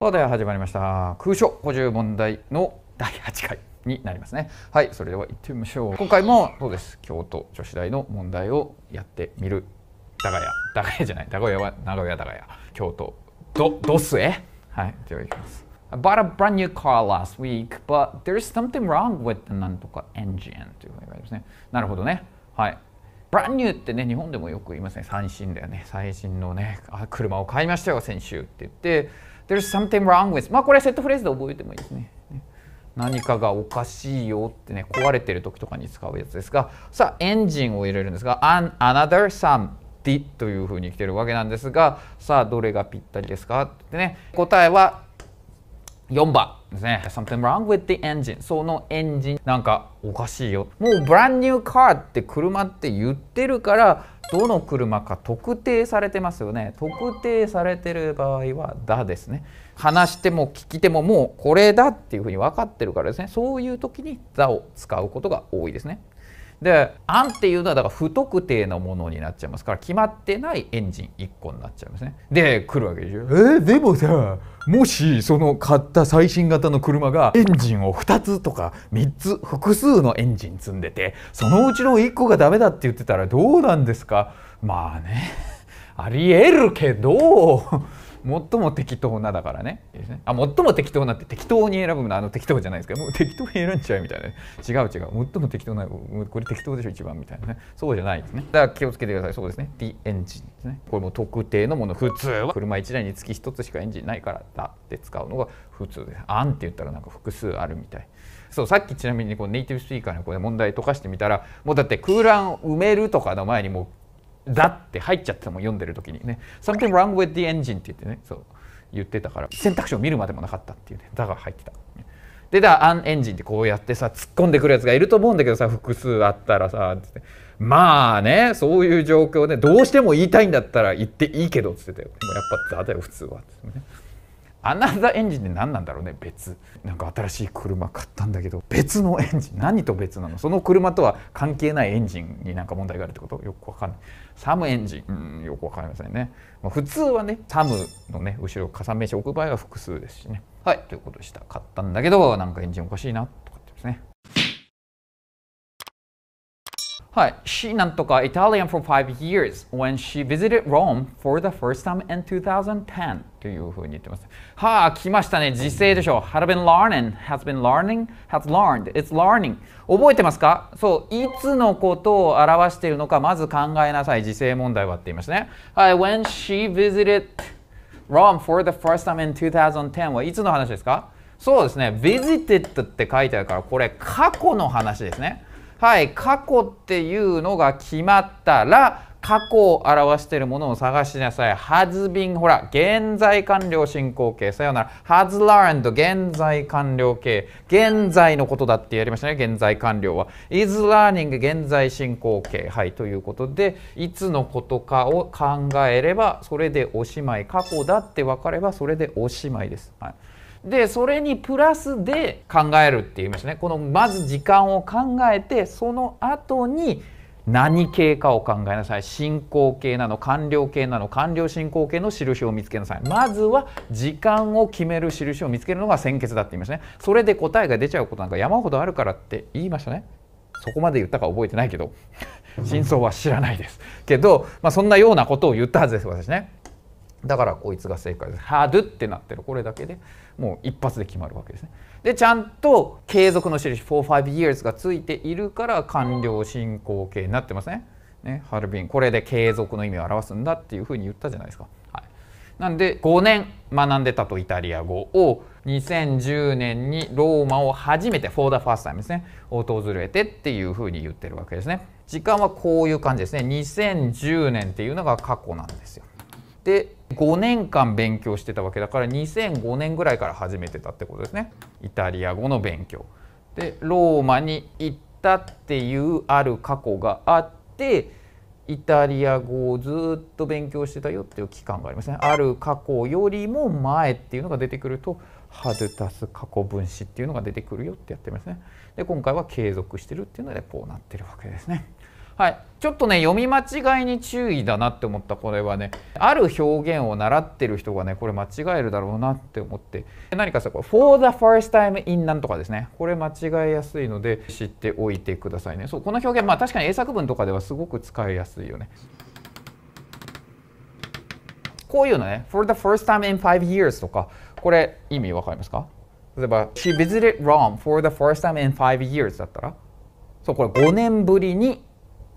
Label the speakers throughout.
Speaker 1: さあでは始まりました空所補充問題の第8回になりますねはいそれでは行ってみましょう今回もそうです京都女子大の問題をやってみるだがやだがやじゃないだがやは名古屋だがや京都どどすえはいでは行きます I bought a brand new car last week, but there's something wrong with the なんとか engine というふうに言われますね。なるほどね。はい。brand new ってね、日本でもよく言いますね。最新だよね。最新のね、あ車を買いましたよ、先週って言って、There's something wrong with まあこれはセットフレーズで覚えてもいいですね。何かがおかしいよってね壊れてる時とかに使うやつですがさあエンジンを入れるんですが an another some というふうに来てるわけなんですがさあどれがぴったりですかってね答えは4番ですね Something wrong with the engine そのエンジンなんかおかしいよもう brand new car って車って言ってるからどの車か特定されてますよね特定されてる場合は「だ」ですね話しても聞き手ももうこれだっていうふうに分かってるからですねそういう時に「だ」を使うことが多いですねで案っていうのはだから不特定なものになっちゃいますから決まってないエンジン1個になっちゃいますねで来るわけでしょえー、でもさもしその買った最新型の車がエンジンを2つとか3つ複数のエンジン積んでてそのうちの1個がダメだって言ってたらどうなんですかまあねありえるけど最も適当なだからねいいですねあ最も適当なって適当に選ぶのあの適当じゃないですけどもう適当に選んじゃうみたいな、ね、違う違う最も適当なこれ適当でしょ一番みたいなねそうじゃないですねだから気をつけてくださいそうですね D エンジンですねこれも特定のもの普通は車1台につき1つしかエンジンないからだって使うのが普通ですあんって言ったらなんか複数あるみたいそうさっきちなみにこうネイティブスピーカーのこれ問題解かしてみたらもうだって空欄埋めるとかの前にもうだって入っちゃっても読んでる時にね「Something wrong with the engine」って言ってねそう言ってたから選択肢を見るまでもなかったっていうね「だ」が入ってた。でだアンエンジンってこうやってさ突っ込んでくるやつがいると思うんだけどさ複数あったらさってまあねそういう状況でどうしても言いたいんだったら言っていいけどっつってたよやっぱ「だ」だよ普通はっつってね。アナザーエンジンって何なんだろうね別なんか新しい車買ったんだけど別のエンジン何と別なのその車とは関係ないエンジンになんか問題があるってことよくわかんないサムエンジンうんよくわかりませんね、まあ、普通はねサムのね後ろ重ね名て置く場合は複数ですしねはいということでした買ったんだけどなんかエンジンおかしいなとかってですねはい、she なんとか Italian for five years when she visited Rome for the first time in 2010というふうに言ってます。はあ、来ましたね。時制でしょう。had been learning, has been learning, has learned, it's learning. 覚えてますかそう、いつのことを表しているのか、まず考えなさい。時制問題はって言いましたね。はい、when she visited Rome for the first time in 2010はいつの話ですかそうですね。visited って書いてあるから、これ過去の話ですね。はい、過去っていうのが決まったら過去を表しているものを探しなさい。has been ほら、現在完了進行形。さようなら。has learned 現在完了形。現在のことだってやりましたね。現在完了は。is learning 現在進行形。はい、ということで、いつのことかを考えれば、それでおしまい。過去だって分かれば、それでおしまいです。はいでそれにプラスで考えるって言いましたねこのまず時間を考えてその後に何系かを考えなさい進行形なの完了形なの完了進行形の印を見つけなさいまずは時間を決める印を見つけるのが先決だって言いましたねそれで答えが出ちゃうことなんか山ほどあるからって言いましたねそこまで言ったか覚えてないけど 真相は知らないですけど、まあ、そんなようなことを言ったはずです私ねだからこいつが正解ですハードってなってるこれだけでもう一発で決まるわけですね。でちゃんと継続の印45 years がついているから完了進行形になってますね。ねハルビンこれで継続の意味を表すんだっていうふうに言ったじゃないですか。はい、なんで5年学んでたとイタリア語を2010年にローマを初めてフォーダファースタイムですね訪れてっていうふうに言ってるわけですね時間はこういう感じですね2010年っていうのが過去なんですよで5年間勉強してたわけだから2005年ぐらいから始めてたってことですねイタリア語の勉強。でローマに行ったっていうある過去があってイタリア語をずっと勉強してたよっていう期間がありますね。ある過去よりも前っていうのが出てくるとハドタス過去分子っていうのが出てくるよってやってますね。で今回は継続してるっていうのでこうなってるわけですね。はい、ちょっとね読み間違いに注意だなって思ったこれはねある表現を習ってる人がねこれ間違えるだろうなって思って何かさこれ for the first time in なんとかですねこれ間違えやすいので知っておいてくださいねそうこの表現まあ確かに英作文とかではすごく使いやすいよねこういうのね for the first time in five years とかこれ意味わかりますか例えば she visited Rome for the first time in five years だったらそうこれ5年ぶりに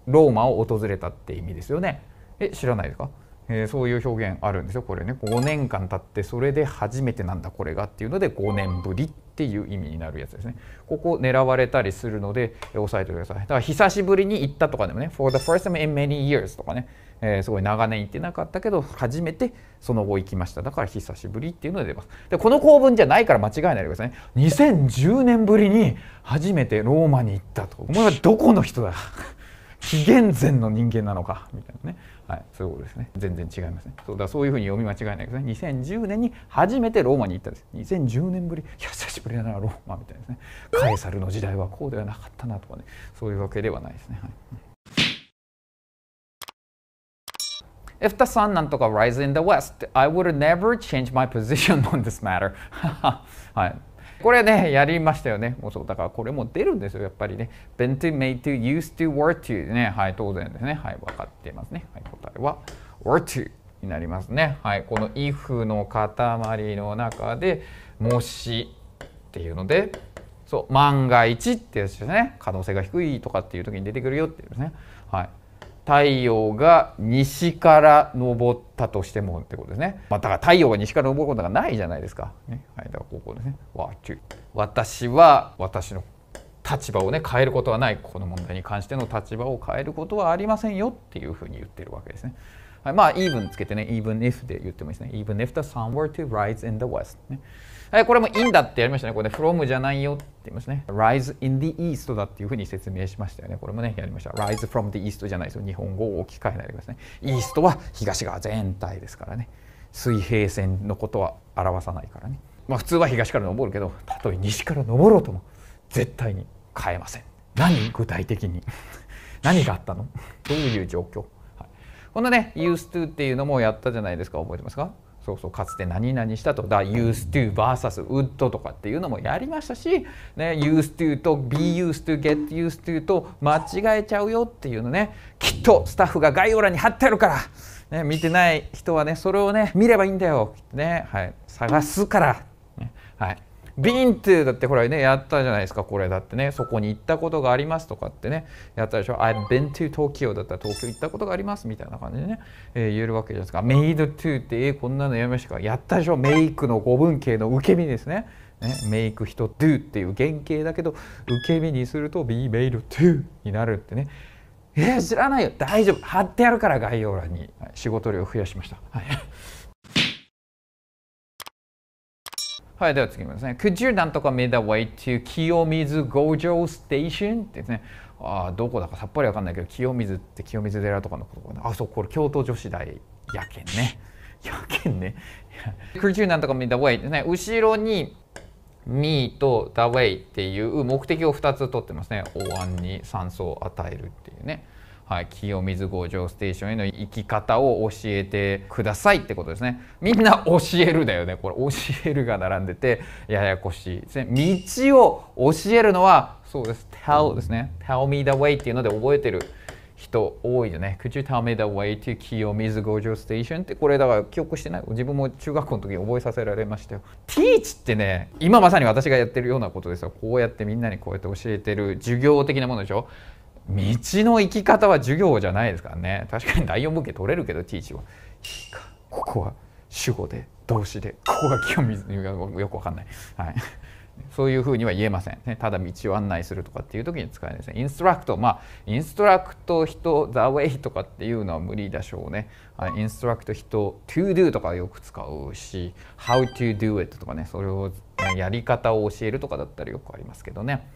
Speaker 1: ローマを訪れたって意味ですよね。え知らないですか、えー、そういう表現あるんですよこれね5年間経ってそれで初めてなんだこれがっていうので5年ぶりっていう意味になるやつですね。ここ狙われたりするので、え押さえてください。だから久しぶりに行ったとかでもね For the first time in many years とかね、えー、すごい長年行ってなかったけど初めてその後行きましただから久しぶりっていうので出ます。でこの構文じゃないから間違いないでくださいね。2010年ぶりに初めてローマに行ったと。お前はどこの人だ紀元前の人間なのかみたいなね、はい、そういうことですね全然違いますねそうだそういうふうに読み間違いないですね2010年に初めてローマに行ったんです2010年ぶり久しぶりだなローマみたいですねカエサルの時代はこうではなかったなとかねそういうわけではないですね、はい If the sun なんとか rise s in the west, I would never change my position on this matter. はいこれね、やりましたよね。もうそう、だからこれも出るんですよ、やっぱりね。been to, made to, used to, were to ね。はい、当然ですね。はい、分かっていますね。はい、答えは were to になりますね。はい、この if の塊の中で、もしっていうので、そう、万が一ってやつですね。可能性が低いとかっていう時に出てくるよっていうですね。はい。太陽が西から昇ったとしてもってことですね、まあ、だから太陽が西から昇ることがないじゃないですか、ね、はい、だからここですねわ注私は私の立場をね変えることはないこの問題に関しての立場を変えることはありませんよっていうふうに言ってるわけですね。はい、まあ even つけてね even if で言ってもいいですね even if the sun were to rise in the west、ね、い、これも in だってやりましたね。これね、from じゃないよって言いますね。rise in the east だっていうふうに説明しましたよね。これもね、やりました。rise from the east じゃないですよ。日本語を置き換えないでくださいね。east は東側全体ですからね。水平線のことは表さないからね。まあ普通は東から登るけど、たとえ西から登ろうとも絶対に変えません。何具体的に 何があったのどういう状況、はい、このね「used to」っていうのもやったじゃないですか覚えてますかそうそうかつて何々したとだ used to vs would とかっていうのもやりましたし、ね、used to と be used to get used to と間違えちゃうよっていうのねきっとスタッフが概要欄に貼ってあるから、ね、見てない人はねそれをね見ればいいんだよ、ねはい、探すから、ね、はいビンってだってほらねやったじゃないですかこれだってねそこに行ったことがありますとかってねやったでしょ I've been to Tokyo だったら東京行ったことがありますみたいな感じでね、えー、言えるわけじゃないですか made to ってえー、こんなのやめましたかやったでしょメイクの語文系の受け身ですねね、メイク人 do っていう原型だけど受け身にすると be made to になるってねえー、知らないよ大丈夫貼ってやるから概要欄に、はい、仕事量増やしました。はいはい、では次ですね。Could you なんとか made a way to 清水五条 station? ってですね。ああ、どこだかさっぱりわかんないけど、清水って清水寺とかのことかな。あ、そう、これ京都女子大やけんね。やけんね。Could you なんとか made way? ですね。後ろに me と the way っていう目的を2つ取ってますね。お椀に酸素を与えるっていうね。はい、清水五条ステーションへの行き方を教えてくださいってことですねみんな教えるだよねこれ教えるが並んでてややこしいですね道を教えるのはそうです tell ですね tell me the way っていうので覚えてる人多いよね。Could you tell me the way to 清水五条ステーションってこれだから記憶してない。自分も中学校の時に覚えさせられましたよ。teach ってね、今まさに私がやってるようなことですよ。こうやってみんなにこうやって教えてる授業的なものでしょ。道の生き方は授業じゃないですからね確かに第四文系取れるけどティーチは。いいかここは主語で動詞でここが清水よくわかんない、はい、そういうふうには言えません、ね、ただ道を案内するとかっていう時に使えないですねインストラクトまあインストラクト人ザウェイとかっていうのは無理でしょうね、はい、インストラクト人 to do とかよく使うし how to do it とかねそれをやり方を教えるとかだったらよくありますけどね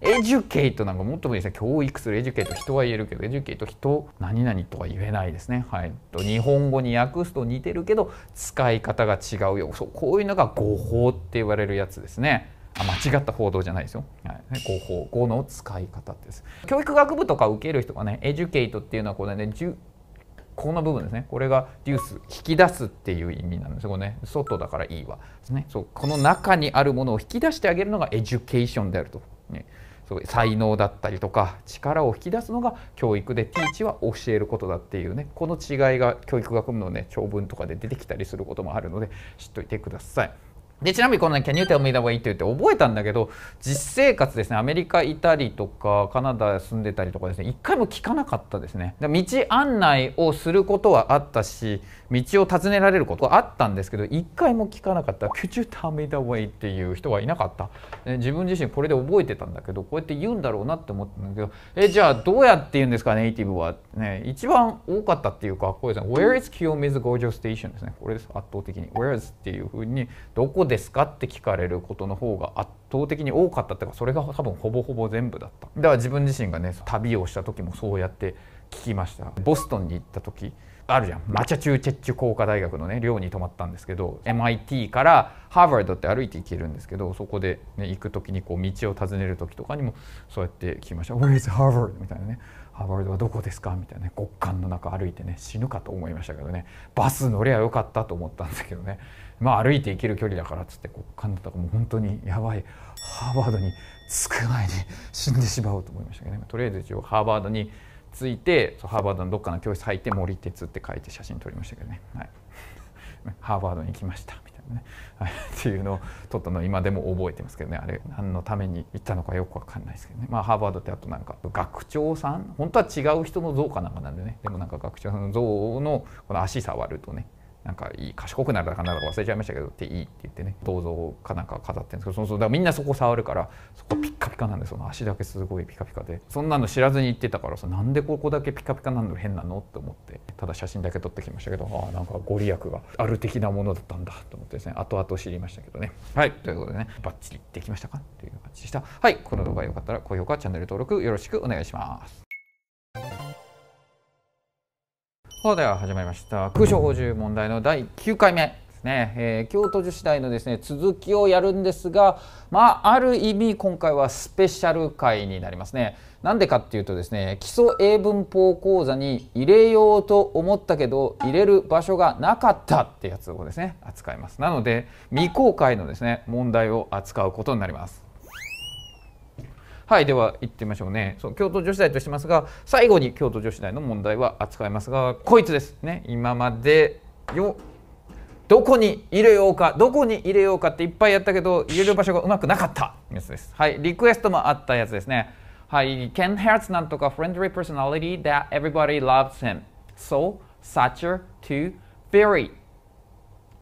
Speaker 1: エデュケイトなんかもっともいいですね教育するエデュケイト人は言えるけどエデュケイト人何々とは言えないですねはいと日本語に訳すと似てるけど使い方が違うよそうこういうのが語法って言われるやつですねあ間違った報道じゃないですよ、はいね、語法語の使い方です教育学部とか受ける人がねエデュケイトっていうのはこれねこの部分ですねこれがデュース引き出すっていう意味なんですよね外だからいいわですねそうこの中にあるものを引き出してあげるのがエデュケーションであると、ね、すごい才能だったりとか力を引き出すのが教育でティーチは教えることだっていうねこの違いが教育学部のね長文とかで出てきたりすることもあるので知っといてください。でちなみにこの、Can you tell me the way?」って言って覚えたんだけど実生活ですねアメリカいたりとかカナダ住んでたりとかですね一回も聞かなかったですね道案内をすることはあったし道を尋ねられることはあったんですけど一回も聞かなかった「Could you tell me the way?」っていう人はいなかった、自分自身これで覚えてたんだけどこうやって言うんだろうなって思ったんだけどえじゃあどうやって言うんですかネイティブはね一番多かったっていうかこれですね「Where is k y o m i z Gojo Station」ですねこれです圧倒的に「Where is」っていうふうにどこですかって聞かれることの方が圧倒的に多かったっていうかそれが多分ほぼほぼ全部だっただから自分自身がね旅をした時もそうやって聞きましたボストンに行った時あるじゃんマチャチューチェッチュ工科大学のね寮に泊まったんですけど MIT からハーバードって歩いて行けるんですけどそこで、ね、行く時にこう道を尋ねる時とかにもそうやって聞きました「Where is Harvard?」みたいなね「ハーバードはどこですか?」みたいなね極寒の中歩いてね死ぬかと思いましたけどねバス乗りゃよかったと思ったんですけどねまあ、歩いて行ける距離だからっつってこうカンナもう本当にやばいハーバードに着く前に死んでしまおうと思いましたけど、ね、とりあえず一応ハーバードに着いてハーバードのどっかの教室入って「森鉄」って書いて写真撮りましたけどね、はい、ハーバードに来ましたみたいなね、はい、っていうのを撮ったのを今でも覚えてますけどねあれ何のために行ったのかよく分かんないですけどね、まあ、ハーバードってあとなんか学長さん本当は違う人の像かなんかなんでねでもなんか学長さんの像のこの足触るとねなんかいい賢くなるだかなんだか忘れちゃいましたけどっていいって言ってね銅像かなんか飾ってるんですけどそうそうだからみんなそこ触るからそこピッカピカなんでその足だけすごいピカピカでそんなの知らずに行ってたからさなんでここだけピカピカなの変なのって思ってただ写真だけ撮ってきましたけどああなんかご利益がある的なものだったんだと思ってですね後々知りましたけどねはいということでねバッチリできましたかという感じでしたはいこの動画良かったら高評価チャンネル登録よろしくお願いしますさあでは始まりました空所補充問題の第9回目ですね、えー、京都女子大のですね続きをやるんですがまあある意味今回はスペシャル回になりますねなんでかっていうとですね基礎英文法講座に入れようと思ったけど入れる場所がなかったってやつをですね扱いますなので未公開のですね問題を扱うことになりますはいでは行ってみましょうねそう京都女子大としてますが最後に京都女子大の問題は扱いますがこいつですね今までよどこに入れようかどこに入れようかっていっぱいやったけど入れる場所がうまくなかったやつですはいリクエストもあったやつですねはい Ken Hertz なんとか friendly personality that everybody loves him so such a to very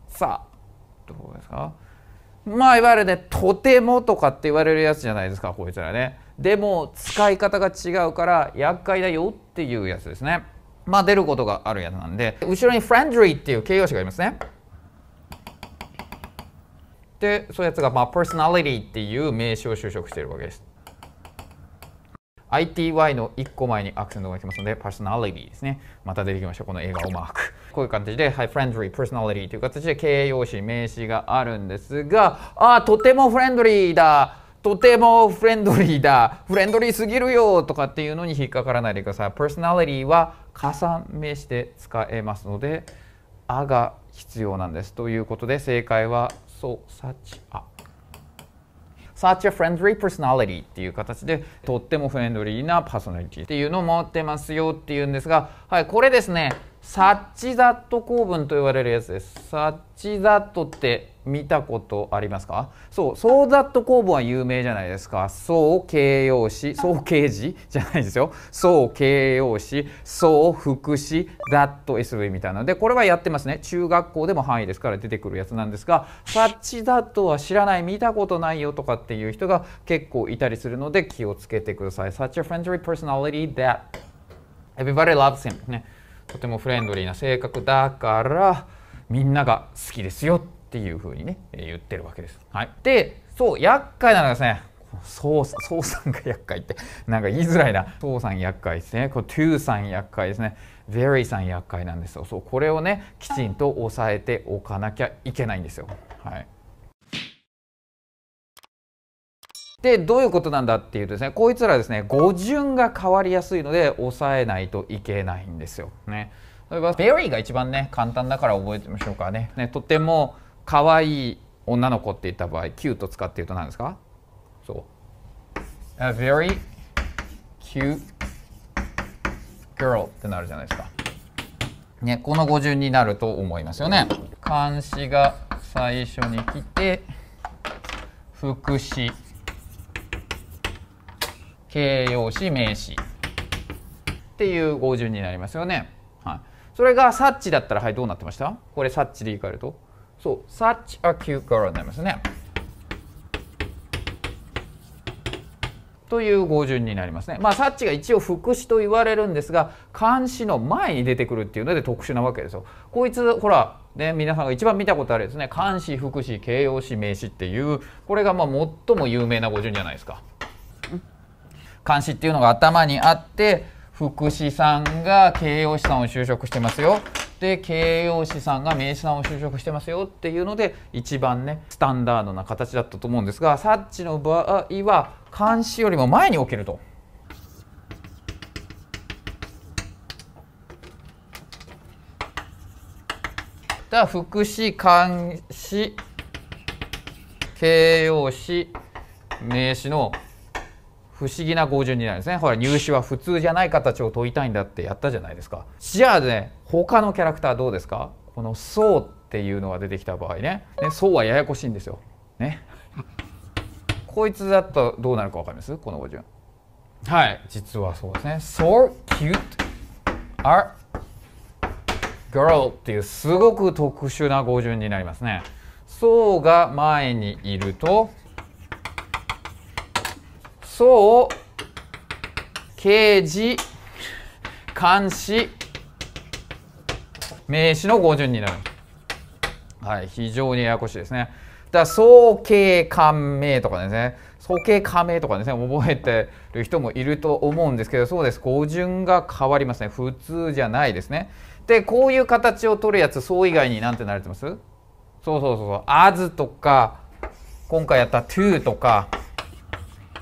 Speaker 1: さあどうですかまあいわゆるねとてもとかって言われるやつじゃないですかこいつらねでも使い方が違うから厄介だよっていうやつですねまあ出ることがあるやつなんで後ろに friendly っていう形容詞がありますねでそういうやつがまあ personality っていう名詞を就職しているわけです ITY の1個前にアクセントがきますので personality ですねまた出てきましたこの映画をマークこういう形で、はい、フレンドリー、パーソナリティという形で形容詞、名詞があるんですが、あ、とてもフレンドリーだ。とてもフレンドリーだ。フレンドリーすぎるよとかっていうのに引っかからないでください。パーソナリティは重ねして使えますので、あが必要なんです。ということで、正解は、そう、サチあ。such a friendly personality っていう形で、とってもフレンドリーなパーソナリティっていうのを持ってますよっていうんですが、はい、これですね、サッチザット構文と言われるやつです。サッチザットって見たことありますかそう、ソーザット構文は有名じゃないですか。そう形容詞、そう形詞じゃないですよ。そう形容詞、そう副詞、ザット SV みたいなので、これはやってますね。中学校でも範囲ですから出てくるやつなんですが、サッチザットは知らない、見たことないよとかっていう人が結構いたりするので気をつけてください。Such a friendly personality that everybody loves him. ねとてもフレンドリーな性格だからみんなが好きですよっていうふうにね言ってるわけです。はい、でそう厄介なのがですねそうそうさんが厄介ってなんか言いづらいなそうさん厄介ですねこれトゥーさん厄介ですねヴェリーさん厄介なんですよそうこれをねきちんと押さえておかなきゃいけないんですよ。はいでどういうことなんだっていうとですねこいつらですね語順が変わりやすいので抑えないといけないんですよ。ね、例えば「very」が一番ね簡単だから覚えてみましょうかね。ねとても可愛い女の子って言った場合「キュート」使って言うと何ですかそう。A very cute girl ってなるじゃないですか。ね、この語順になると思いますよね。漢詞が最初に来て副詞形容詞名詞っていう語順になりますよね。はい、それが察知だったらはいどうなってましたこれ察知で言い換えるとそう察知 a cue c o l になりますね。という語順になりますね。まあ、サッチが一応副詞と言われるんですが、漢詞の前に出てくるっていうので特殊なわけですよ。こいつ、ほら、ね、皆さんが一番見たことあるですね。漢詞、副詞、形容詞、名詞っていう、これがまあ最も有名な語順じゃないですか。監視っていうのが頭にあって福祉さんが形容さんを就職してますよで形容さんが名詞さんを就職してますよっていうので一番ねスタンダードな形だったと思うんですがサッチの場合は監視よりも前に起きると。だ副詞監視形容詞名詞の不思議な語順になるんですねほら入試は普通じゃない形を問いたいんだってやったじゃないですかじゃあね他のキャラクターどうですかこの「そう」っていうのが出てきた場合ね「ねそう」はややこしいんですよねこいつだとどうなるか分かりますこの語順はい実はそうですね「そう」「cute」「are」「girl」っていうすごく特殊な語順になりますね「そう」が前にいると「そう、刑事、監視、名詞の語順になる。はい、非常にややこしいですね。だから総計官名とかですね総計官名とかですね覚えてる人もいると思うんですけどそうです語順が変わりますね普通じゃないですねでこういう形を取るやつそ以外に何てなれてますそうそうそうそう「as」とか今回やった「to」とか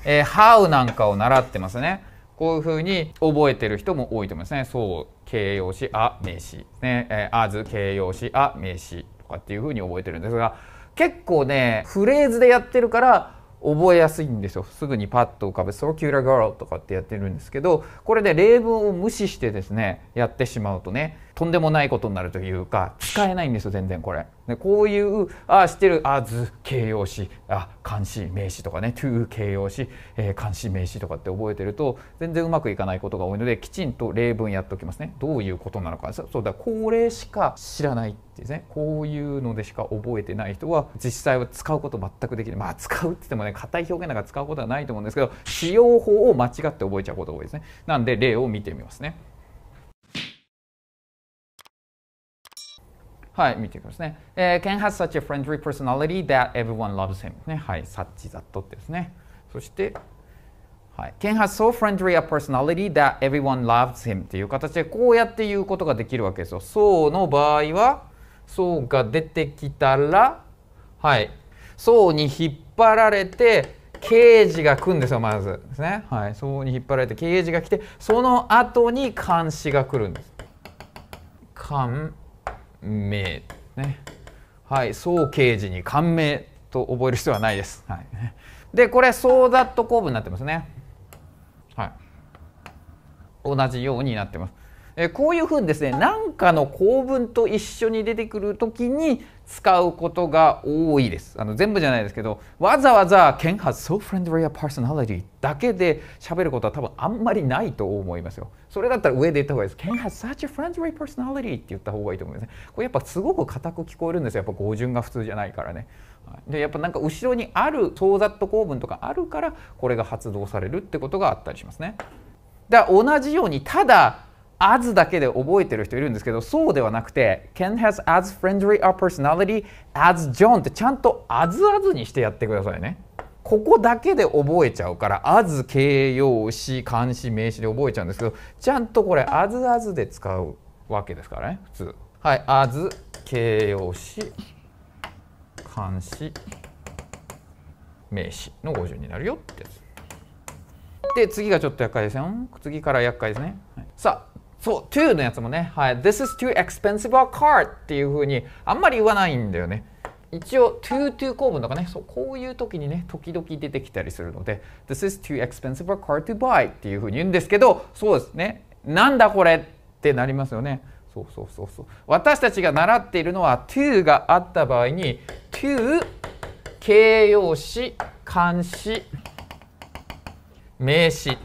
Speaker 1: えー、How なんかを習ってますね。こういうふうに覚えてる人も多いと思いますね。そう、形容詞、あ、名詞。ね、えー、あ形容詞、あ、名詞。とかっていうふうに覚えてるんですが、結構ね、フレーズでやってるから、覚えやすいんですよ。すぐにパッと浮かべ、so cute a girl とかってやってるんですけど、これで例文を無視してですね、やってしまうとね、とんでもないことになるというか、使えないんですよ、全然これ。でこういうあ知ってる「あず」形容詞「あ監視名詞」とかね「to」形容詞、えー、監視名詞とかって覚えてると全然うまくいかないことが多いのできちんと例文やっておきますねどういうことなのかそうだこれしか知らないってですねこういうのでしか覚えてない人は実際は使うこと全くできないまあ使うって言ってもね硬い表現なんか使うことはないと思うんですけど使用法を間違って覚えちゃうことが多いですねなんで例を見てみますねはい、見てくださいね。えー、Ken has such a friendly personality that everyone loves him. ね、はい、サッチザットってですね。そして、はい、Ken has so friendly a personality that everyone loves him っていう形でこうやって言うことができるわけですよ。そうの場合は、そうが出てきたら、はい、そうに引っ張られて、刑事が来るんですよ、まずですね。はい、そうに引っ張られて刑事が来て、その後に監視が来るんです。監視。銘ねはい総刑事に感銘と覚える必要はないです、はい、でこれ総ざっと構文になってますねはい同じようになってますえこういうふうにですね何かの構文と一緒に出てくる時に使うことが多いです。あの全部じゃないですけどわざわざ「Ken has so friendly a personality」だけで喋ることは多分あんまりないと思いますよ。それだったら上で言った方がいいです。Ken has such a friendly personality って言った方がいいと思いますね。これやっぱすごく硬く聞こえるんですよ。やっぱ語順が普通じゃないからね。でやっぱなんか後ろにある総ざっと構文とかあるからこれが発動されるってことがあったりしますね。だ同じようにただ as だけで覚えてる人いるんですけどそうではなくて Ken has as friendly a personality as John ってちゃんと as as にしてやってくださいねここだけで覚えちゃうから as 形容詞監視、名詞で覚えちゃうんですけどちゃんとこれ as as で使うわけですからね普通はい as 形容詞監視、名詞の語順になるよってやつで次がちょっと厄介ですよ次から厄介ですね、はい、さあそう to のやつもね、はい、This is too expensive a car っていうふうにあんまり言わないんだよね。一応 to to 構文とかねそうこういう時にね時々出てきたりするので This is too expensive a car to buy っていうふうに言うんですけどそうですねなんだこれってなりますよねそうそうそうそう私たちが習っているのは to があった場合に to 形容詞冠詞名詞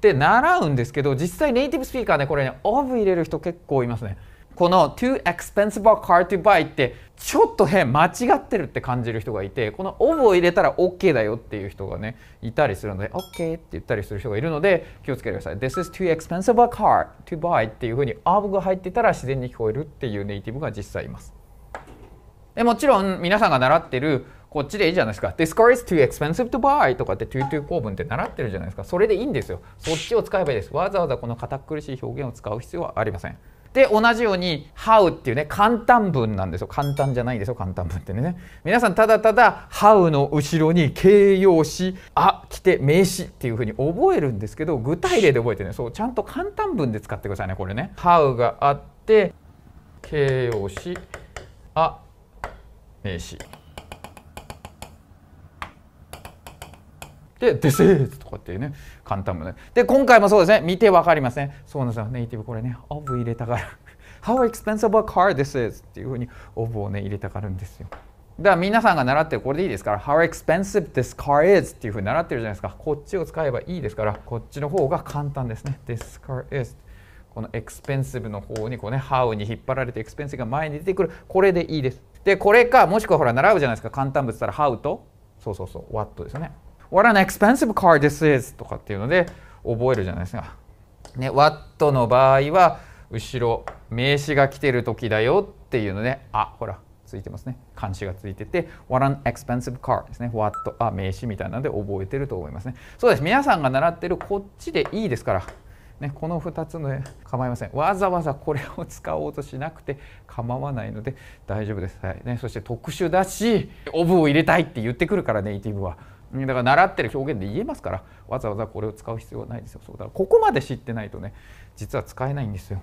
Speaker 1: て習うんですけど実際ネイティブスピーカーでこれねオブ入れる人結構いますねこの too expensive a car to buy ってちょっと変間違ってるって感じる人がいてこのオブを入れたら OK だよっていう人がねいたりするので OK って言ったりする人がいるので気をつけてください This is too expensive a car to buy っていうふうにオブが入ってたら自然に聞こえるっていうネイティブが実際いますでもちろん皆さんが習ってるこっちでいいじゃないですか。This car is too expensive to buy とかって to to 構文って習ってるじゃないですか。それでいいんですよ。そっちを使えばいいです。わざわざこの堅苦しい表現を使う必要はありません。で、同じように、how っていうね、簡単文なんですよ。簡単じゃないんですよ、簡単文ってね。皆さん、ただただ、how の後ろに形容詞、あ、来て、名詞っていうふうに覚えるんですけど、具体例で覚えてね、そう、ちゃんと簡単文で使ってくださいね、これね。how があって、形容詞、あ、名詞。で、デセーズとかっていうね、簡単もね。で、今回もそうですね、見てわかりますね。そうなんですよ、ネイティブこれね、オブ入れたから。How expensive a car this is っていうふうにオブをね、入れたがるんですよ。だから皆さんが習ってるこれでいいですから How expensive this car is っていうふうに習ってるじゃないですかこっちを使えばいいですからこっちの方が簡単ですね This car is この expensive の方にこうね How に引っ張られて expensive が前に出てくるこれでいいですでこれかもしくはほら習うじゃないですか簡単物ったら How とそうそうそう What ですよね What an expensive car this is! とかっていうので覚えるじゃないですか。ね、what の場合は後ろ名詞が来てる時だよっていうので、あほらついてますね漢詞がついてて What an expensive car ですね What あ名詞みたいなので覚えてると思いますねそうです皆さんが習ってるこっちでいいですからね、この2つの構いませんわざわざこれを使おうとしなくて構わないので大丈夫です、はいね、そして特殊だしオブを入れたいって言ってくるからネイティブはだから習ってる表現で言えますからわざわざこれを使う必要はないですよそうだここまで知ってないとね実は使えないんですよ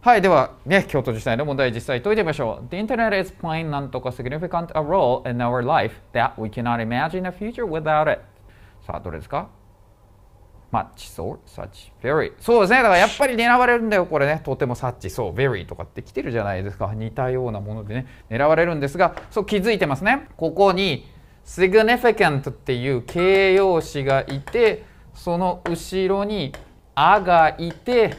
Speaker 1: はいではね京都自治体の問題実際解いてみましょう The internet is playing なんとか significant a role in our life that we cannot imagine a future without it さあどれですかマッチソ s サッチ、c h v そうですねだからやっぱり狙われるんだよこれねとてもサッチ、ソ s ベリーとかって来てるじゃないですか似たようなものでね狙われるんですがそう気づいてますねここに significant っていう形容詞がいてその後ろに「あ」がいて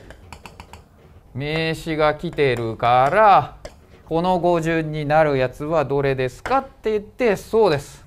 Speaker 1: 名詞が来てるからこの語順になるやつはどれですかって言ってそうです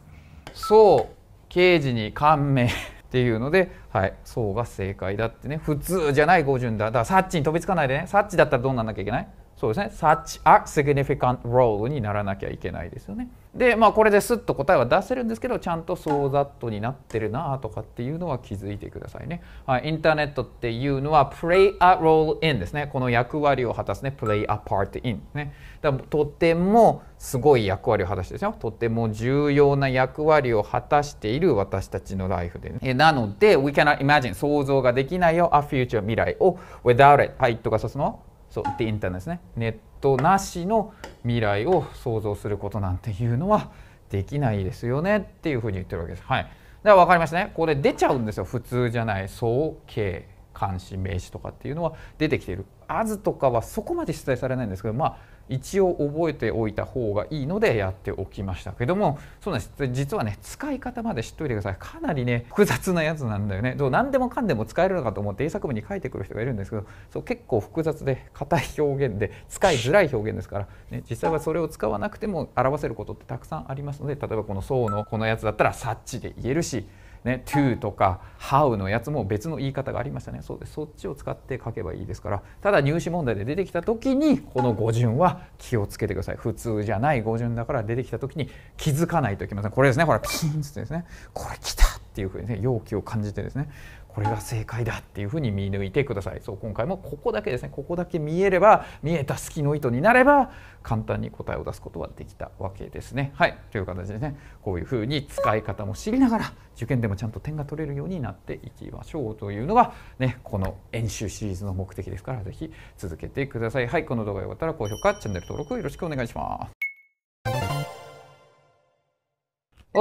Speaker 1: そう刑事に感銘っていうので、はい、そうが正解だってね普通じゃない語順だだからサッチに飛びつかないでねサッチだったらどうなんなきゃいけないそうですね such a significant role にならなきゃいけないですよね。でまあこれですっと答えは出せるんですけどちゃんとそうざっとになってるなとかっていうのは気づいてくださいね。はい、インターネットっていうのは play a role in ですね。この役割を果たすね play a part in ね。だとてもすごい役割を果たしてですよ。とても重要な役割を果たしている私たちのライフで、ね。なので we cannot imagine 想像ができないよ a future 未来を without it はいとかそすのそうってインターネットですねネットなしの未来を想像することなんていうのはできないですよねっていうふうに言ってるわけです。はい、では分かりましたねこれ出ちゃうんですよ普通じゃない総計監視名詞とかっていうのは出てきている。アズとかはそこまで出題されないんですけどまあ一応覚えておいた方がいいのでやっておきましたけどもそうなんです実はね使い方まで知っといてくださいかなりね複雑なやつなんだよねそう何でもかんでも使えるのかと思って英作文に書いてくる人がいるんですけどそう結構複雑で硬い表現で使いづらい表現ですから、ね、実際はそれを使わなくても表せることってたくさんありますので例えばこの「層のこのやつだったら「察知」で言えるし「ね、to とか how のやつも別の言い方がありましたねそうですそっちを使って書けばいいですからただ入試問題で出てきた時にこの語順は気をつけてください普通じゃない語順だから出てきた時に気づかないといけませんこれですねほらピーンってですねこれ来たっていうふうにね容器を感じてですねこれが正解だっていうふうに見抜いてくださいそう今回もここだけですねここだけ見えれば見えた隙の糸になれば簡単に答えを出すことはできたわけですねはいという形でねこういうふうに使い方も知りながら受験でもちゃんと点が取れるようになっていきましょうというのがねこの演習シリーズの目的ですから是非続けてくださいはいこの動画が良かったら高評価チャンネル登録よろしくお願いします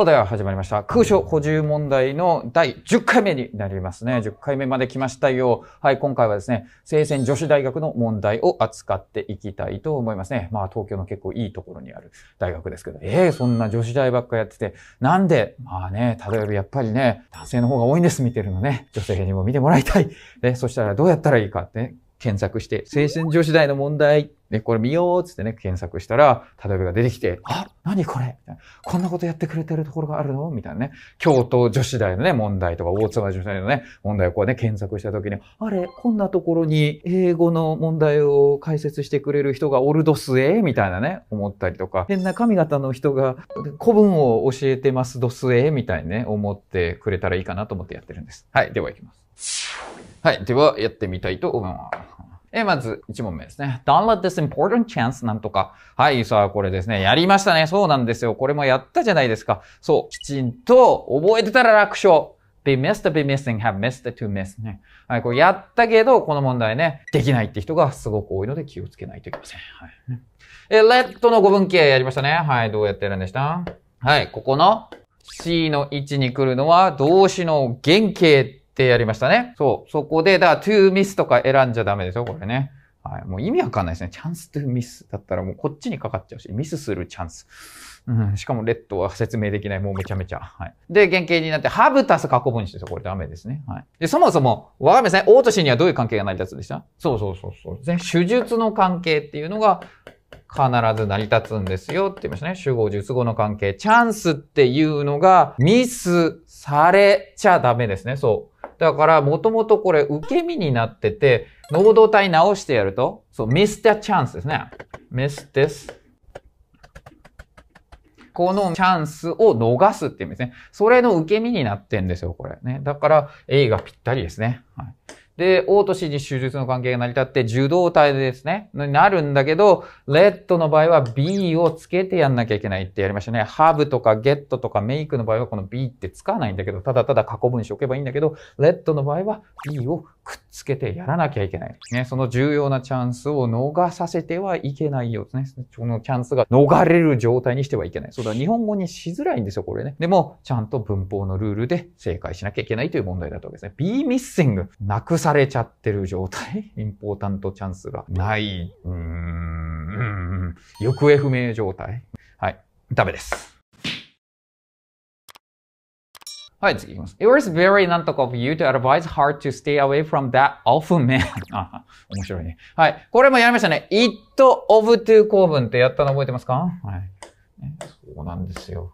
Speaker 1: では始まりました。空所補充問題の第10回目になりますね。10回目まで来ましたよ。はい、今回はですね、生鮮女子大学の問題を扱っていきたいと思いますね。まあ、東京の結構いいところにある大学ですけど、ええー、そんな女子大ばっかやってて、なんで、まあね、例えりやっぱりね、男性の方が多いんです、見てるのね。女性にも見てもらいたい。ね、そしたらどうやったらいいかって、検索して、青春女子大の問題、ね、これ見ようっつってね、検索したら、例えばが出てきて、あ何これこんなことやってくれてるところがあるのみたいなね。京都女子大のね、問題とか、大妻女子大のね、問題をこうね、検索した時に、あれこんなところに英語の問題を解説してくれる人がオルドスエみたいなね、思ったりとか、変な髪型の人が古文を教えてますドスエみたいにね、思ってくれたらいいかなと思ってやってるんです。はい、では行きます。はい。では、やってみたいと思います。え、まず、1問目ですね。Don't let this important chance なんとか。はい、さあ、これですね。やりましたね。そうなんですよ。これもやったじゃないですか。そう。きちんと、覚えてたら楽勝。be missed, be missing, have missed, to miss ね。はい、これやったけど、この問題ね、できないって人がすごく多いので気をつけないといけません。はい。え、let の語文形やりましたね。はい、どうやってやるんでしたはい、ここの C の位置に来るのは動詞の原形。ってやりましたね。そう。そこで、だから to miss とか選んじゃダメですよ、これね。はい。もう意味わかんないですね。チャンス to miss だったらもうこっちにかかっちゃうし、ミスするチャンス。うん。しかもレッドは説明できない。もうめちゃめちゃ。はい。で、原型になって、ハブタス過去分詞ですよ。これダメですね。はい。で、そもそも、わかめさん、オート氏にはどういう関係が成り立つんでしたそうそうそうそう。ね、手術の関係っていうのが、必ず成り立つんですよって言いましたね。主語、術語の関係。チャンスっていうのが、ミスされちゃダメですね。そう。だから、もともとこれ受け身になってて、能動体直してやると、そう、ミスターチャンスですね。ミスです。このチャンスを逃すっていう意味ですね。それの受け身になってんですよ、これね。だから、A がぴったりですね。はいで、O と C に手術の関係が成り立って受動体ですね、になるんだけど、レッドの場合は B をつけてやんなきゃいけないってやりましたね。ハブとかゲットとかメイクの場合はこの B ってつかないんだけど、ただただ過去分詞置けばいいんだけど、レッドの場合は B をくっつけてやらなきゃいけない。ね、その重要なチャンスを逃させてはいけないようですね。そのチャンスが逃れる状態にしてはいけない。そうだ、日本語にしづらいんですよ、これね。でも、ちゃんと文法のルールで正解しなきゃいけないという問題だったわけですね。be missing。なくされちゃってる状態。インポータントチャンスがない。うーん。行方不明状態。はい。ダメです。はい、次いきます。It was very なんとか of you to advise hard to stay away from that awful man. あ、面白いね。はい。これもやりましたね。it of to 公文ってやったの覚えてますかはい、ね。そうなんですよ。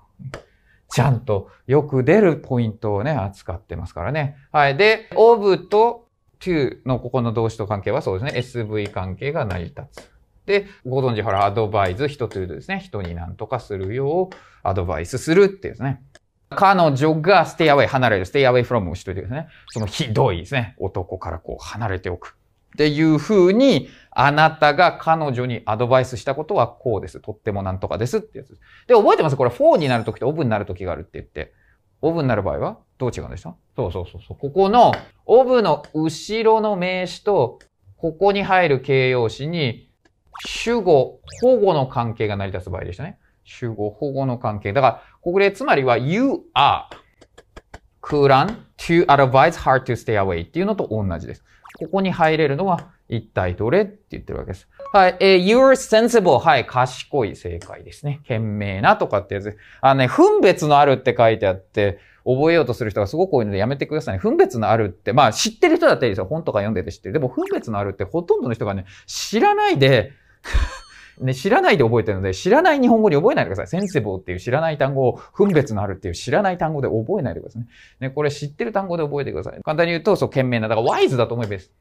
Speaker 1: ちゃんとよく出るポイントをね、扱ってますからね。はい。で、of と to のここの動詞と関係はそうですね。SV 関係が成り立つ。で、ご存知ほら、アドバイス、人というですね、人に何とかするようアドバイスするっていうですね。彼女がステイアウェイ離れる、ステイアウェイフロムをしといてですね。そのひどいですね。男からこう離れておく。っていうふうに、あなたが彼女にアドバイスしたことはこうです。とってもなんとかですってやつです。で、覚えてますこれ4になるときとオブになるときがあるって言って。オブになる場合はどう違うんでしたそうそうそうそう。ここの、オブの後ろの名詞と、ここに入る形容詞に、主語、保護の関係が成り立つ場合でしたね。主語、保護の関係。だから、ここでつまりは you are 空欄 to advise her to stay away っていうのと同じです。ここに入れるのは一体どれって言ってるわけです。はい。えー、you're sensible. はい。賢い正解ですね。賢明なとかってやつ。あのね、分別のあるって書いてあって、覚えようとする人がすごく多いのでやめてくださいね。分別のあるって、まあ知ってる人だったらいいですよ。本とか読んでて知ってる。でも分別のあるってほとんどの人がね、知らないでね、知らないで覚えてるので、知らない日本語で覚えないでください。センセボーっていう知らない単語を、分別のあるっていう知らない単語で覚えないでくださいね。ね、これ知ってる単語で覚えてください。簡単に言うと、そう、賢明な、だからワイズだと思えばいいです。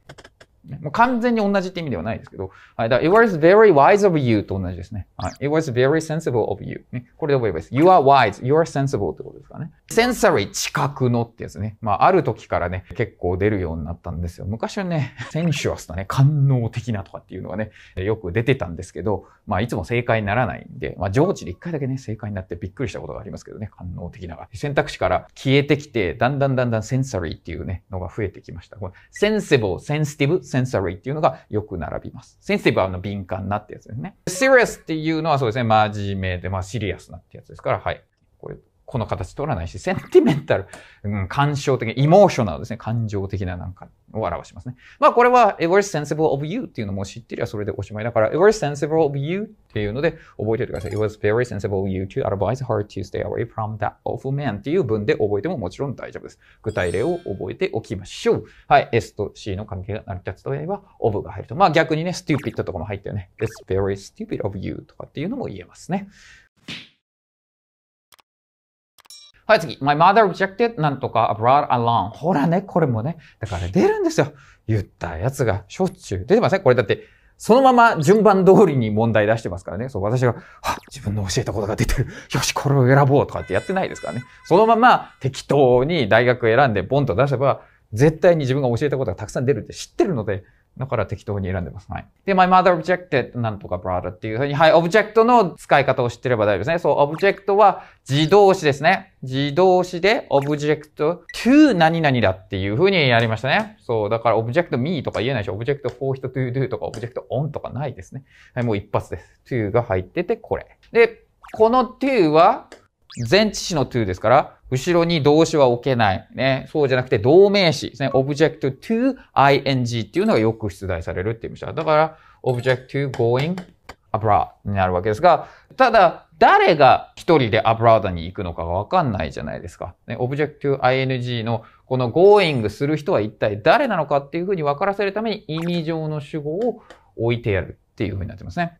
Speaker 1: もう完全に同じって意味ではないですけど、はい。だから、it was very wise of you と同じですね。はい。it was very sensible of you、ね。これで覚えます。you are wise, you are sensible ってことですかね。sensory 近くのってやつね。まあ、ある時からね、結構出るようになったんですよ。昔はね、sensuous だね、感能的なとかっていうのがね、よく出てたんですけど、まあ、いつも正解にならないんで、まあ、上智で一回だけね、正解になってびっくりしたことがありますけどね、感能的なが。選択肢から消えてきて、だんだんだんだん sensory っていうね、のが増えてきました。これ sensible, sensitive, sensory っていうのがよく並びます。sensitive はあの敏感なってやつですね。serious っていうのはそうですね、真面目で、まあシリアスなってやつですから、はい。この形取らないし、センティメンタル、うん、感傷的、エモーショナルですね。感情的ななんかを表しますね。まあこれは ever sensible of you っていうのも知ってりゃそれでおしまいだから、ever sensible of you っていうので覚えておいてください。It was very sensible of you to advise her to stay away from that awful man っていう文で覚えてももちろん大丈夫です。具体例を覚えておきましょう。はい。S と C の関係が成り立つ場合は of が入ると。まあ逆にね、stupid とかも入ったよね。It's very stupid of you とかっていうのも言えますね。はい、次。My mother rejected なんとか abroad alone. ほらね、これもね。だから出るんですよ。言ったやつがしょっちゅう出てませんこれだって、そのまま順番通りに問題出してますからね。そう、私が、あ、自分の教えたことが出てる。よし、これを選ぼうとかってやってないですからね。そのまま適当に大学選んでポンと出せば、絶対に自分が教えたことがたくさん出るって知ってるので、だから適当に選んでます。はい。で、my mother objected なんとか brother っていうふうに、はい、オブジェクトの使い方を知ってれば大丈夫ですね。そう、オブジェクトは自動詞ですね。自動詞でオブジェクト to 何々だっていうふうにやりましたね。そう、だからオブジェクト me とか言えないし、オブジェクト for 人 to do とか、オブジェクト on とかないですね。はい、もう一発です。to が入ってて、これ。で、この to は前置詞の to ですから、後ろに動詞は置けない。ね。そうじゃなくて動名詞ですね。object to ing っていうのがよく出題されるって言いました。だから、object to going abroad になるわけですが、ただ、誰が一人で abroad に行くのかがわかんないじゃないですか。ね。object to ing のこの going する人は一体誰なのかっていうふうに分からせるために意味上の主語を置いてやるっていうふうになってますね。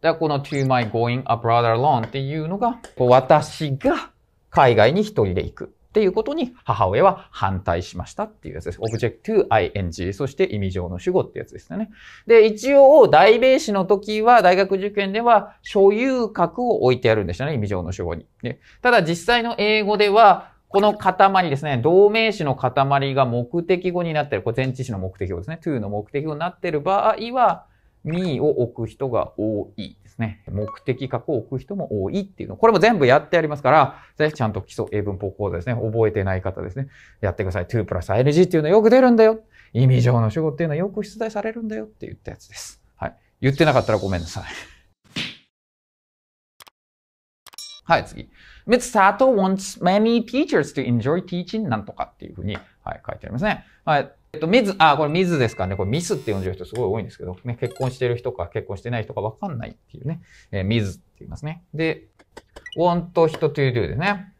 Speaker 1: だからこの to my going abroad alone っていうのが、私が海外に一人で行くっていうことに母親は反対しましたっていうやつです。object to ing そして意味上の主語ってやつですね。で、一応代名詞の時は大学受験では所有格を置いてあるんでしたね。意味上の主語に。でただ実際の英語ではこの塊ですね、同名詞の塊が目的語になってる、これ前置詞の目的語ですね、to の目的語になってる場合は、me を置く人が多い。ですね、目的格を置く人も多いっていうの。これも全部やってありますから、ぜひちゃんと基礎英文法講座ですね、覚えてない方ですね、やってください。2プラス ING っていうのはよく出るんだよ。意味上の主語っていうのはよく出題されるんだよって言ったやつです。はい。言ってなかったらごめんなさい。はい、次。m r s Sato wants many teachers to enjoy teaching なんとかっていうふうに、はい、書いてありますね。はい。えっと、ミズ、あ、これミズですかね。これミスって呼んじゃう人すごい多いんですけど、ね、結婚してる人か結婚してない人かわかんないっていうね、えー、ミズって言いますね。で、want to t o do でね。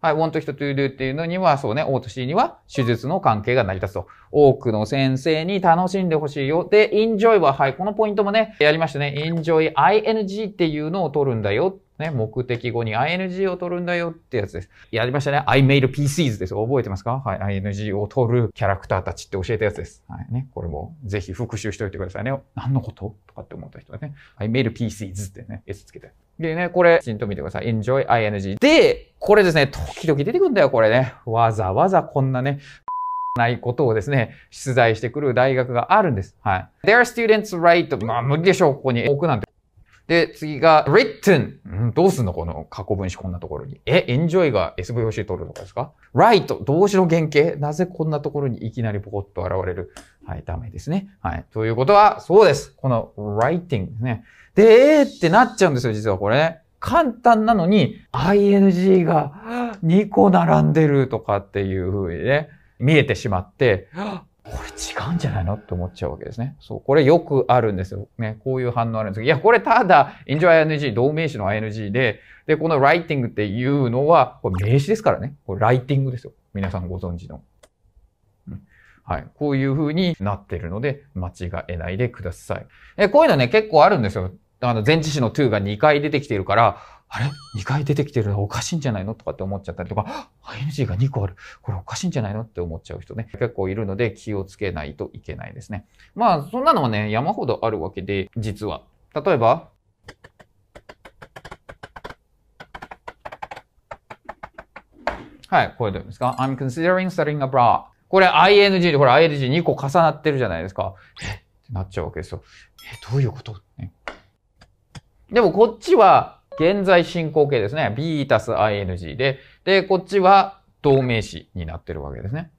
Speaker 1: はい、want to t o do っていうのには、そうね、トシ C には手術の関係が成り立つと。多くの先生に楽しんでほしいよ。で、enjoy は、はい、このポイントもね、やりましたね。enjoy, ing っていうのを取るんだよね、目的語に ing を取るんだよってやつです。やりましたね。I made PCs です。覚えてますかはい。ing を取るキャラクターたちって教えたやつです。はい。ね。これもぜひ復習しておいてくださいね。何のこととかって思った人はね。I made PCs ってね、S つけて。でね、これ、きちんと見てください。enjoy ing。で、これですね、時々出てくるんだよ、これね。わざわざこんなね、ないことをですね、出題してくる大学があるんです。はい。Their students write, まあ無理でしょう、ここに置くなんて。で、次が written。どうすんのこの過去分詞こんなところに。え、enjoy が SVOC 取るとかですか r i t e 動詞の原型。なぜこんなところにいきなりポコッと現れるはい、ダメですね。はい。ということは、そうです。この writing ですね。で、えーってなっちゃうんですよ、実はこれね。簡単なのに、ing が2個並んでるとかっていう風にね、見えてしまって、これ違うんじゃないのって思っちゃうわけですね。そう。これよくあるんですよ。ね。こういう反応あるんですけど、いや、これただ、enjoy ing、同名詞の ing で、で、この writing っていうのは、これ名詞ですからね。これ writing ですよ。皆さんご存知の。はい。こういう風になってるので、間違えないでください。え、こういうのね、結構あるんですよ。あの、前置詞の to が2回出てきているから、あれ ?2 回出てきてるのおかしいんじゃないのとかって思っちゃったりとか、ING が2個ある。これおかしいんじゃないのって思っちゃう人ね。結構いるので気をつけないといけないですね。まあ、そんなのはね、山ほどあるわけで、実は。例えば、はい、これどうですか ?I'm considering studying abroad. これ ING で、ほら ING2 個重なってるじゃないですか。えってなっちゃうわけですよ。え、どういうこと、ね、でもこっちは現在進行形ですね。b たす ing で、で、こっちは同名詞になってるわけですね。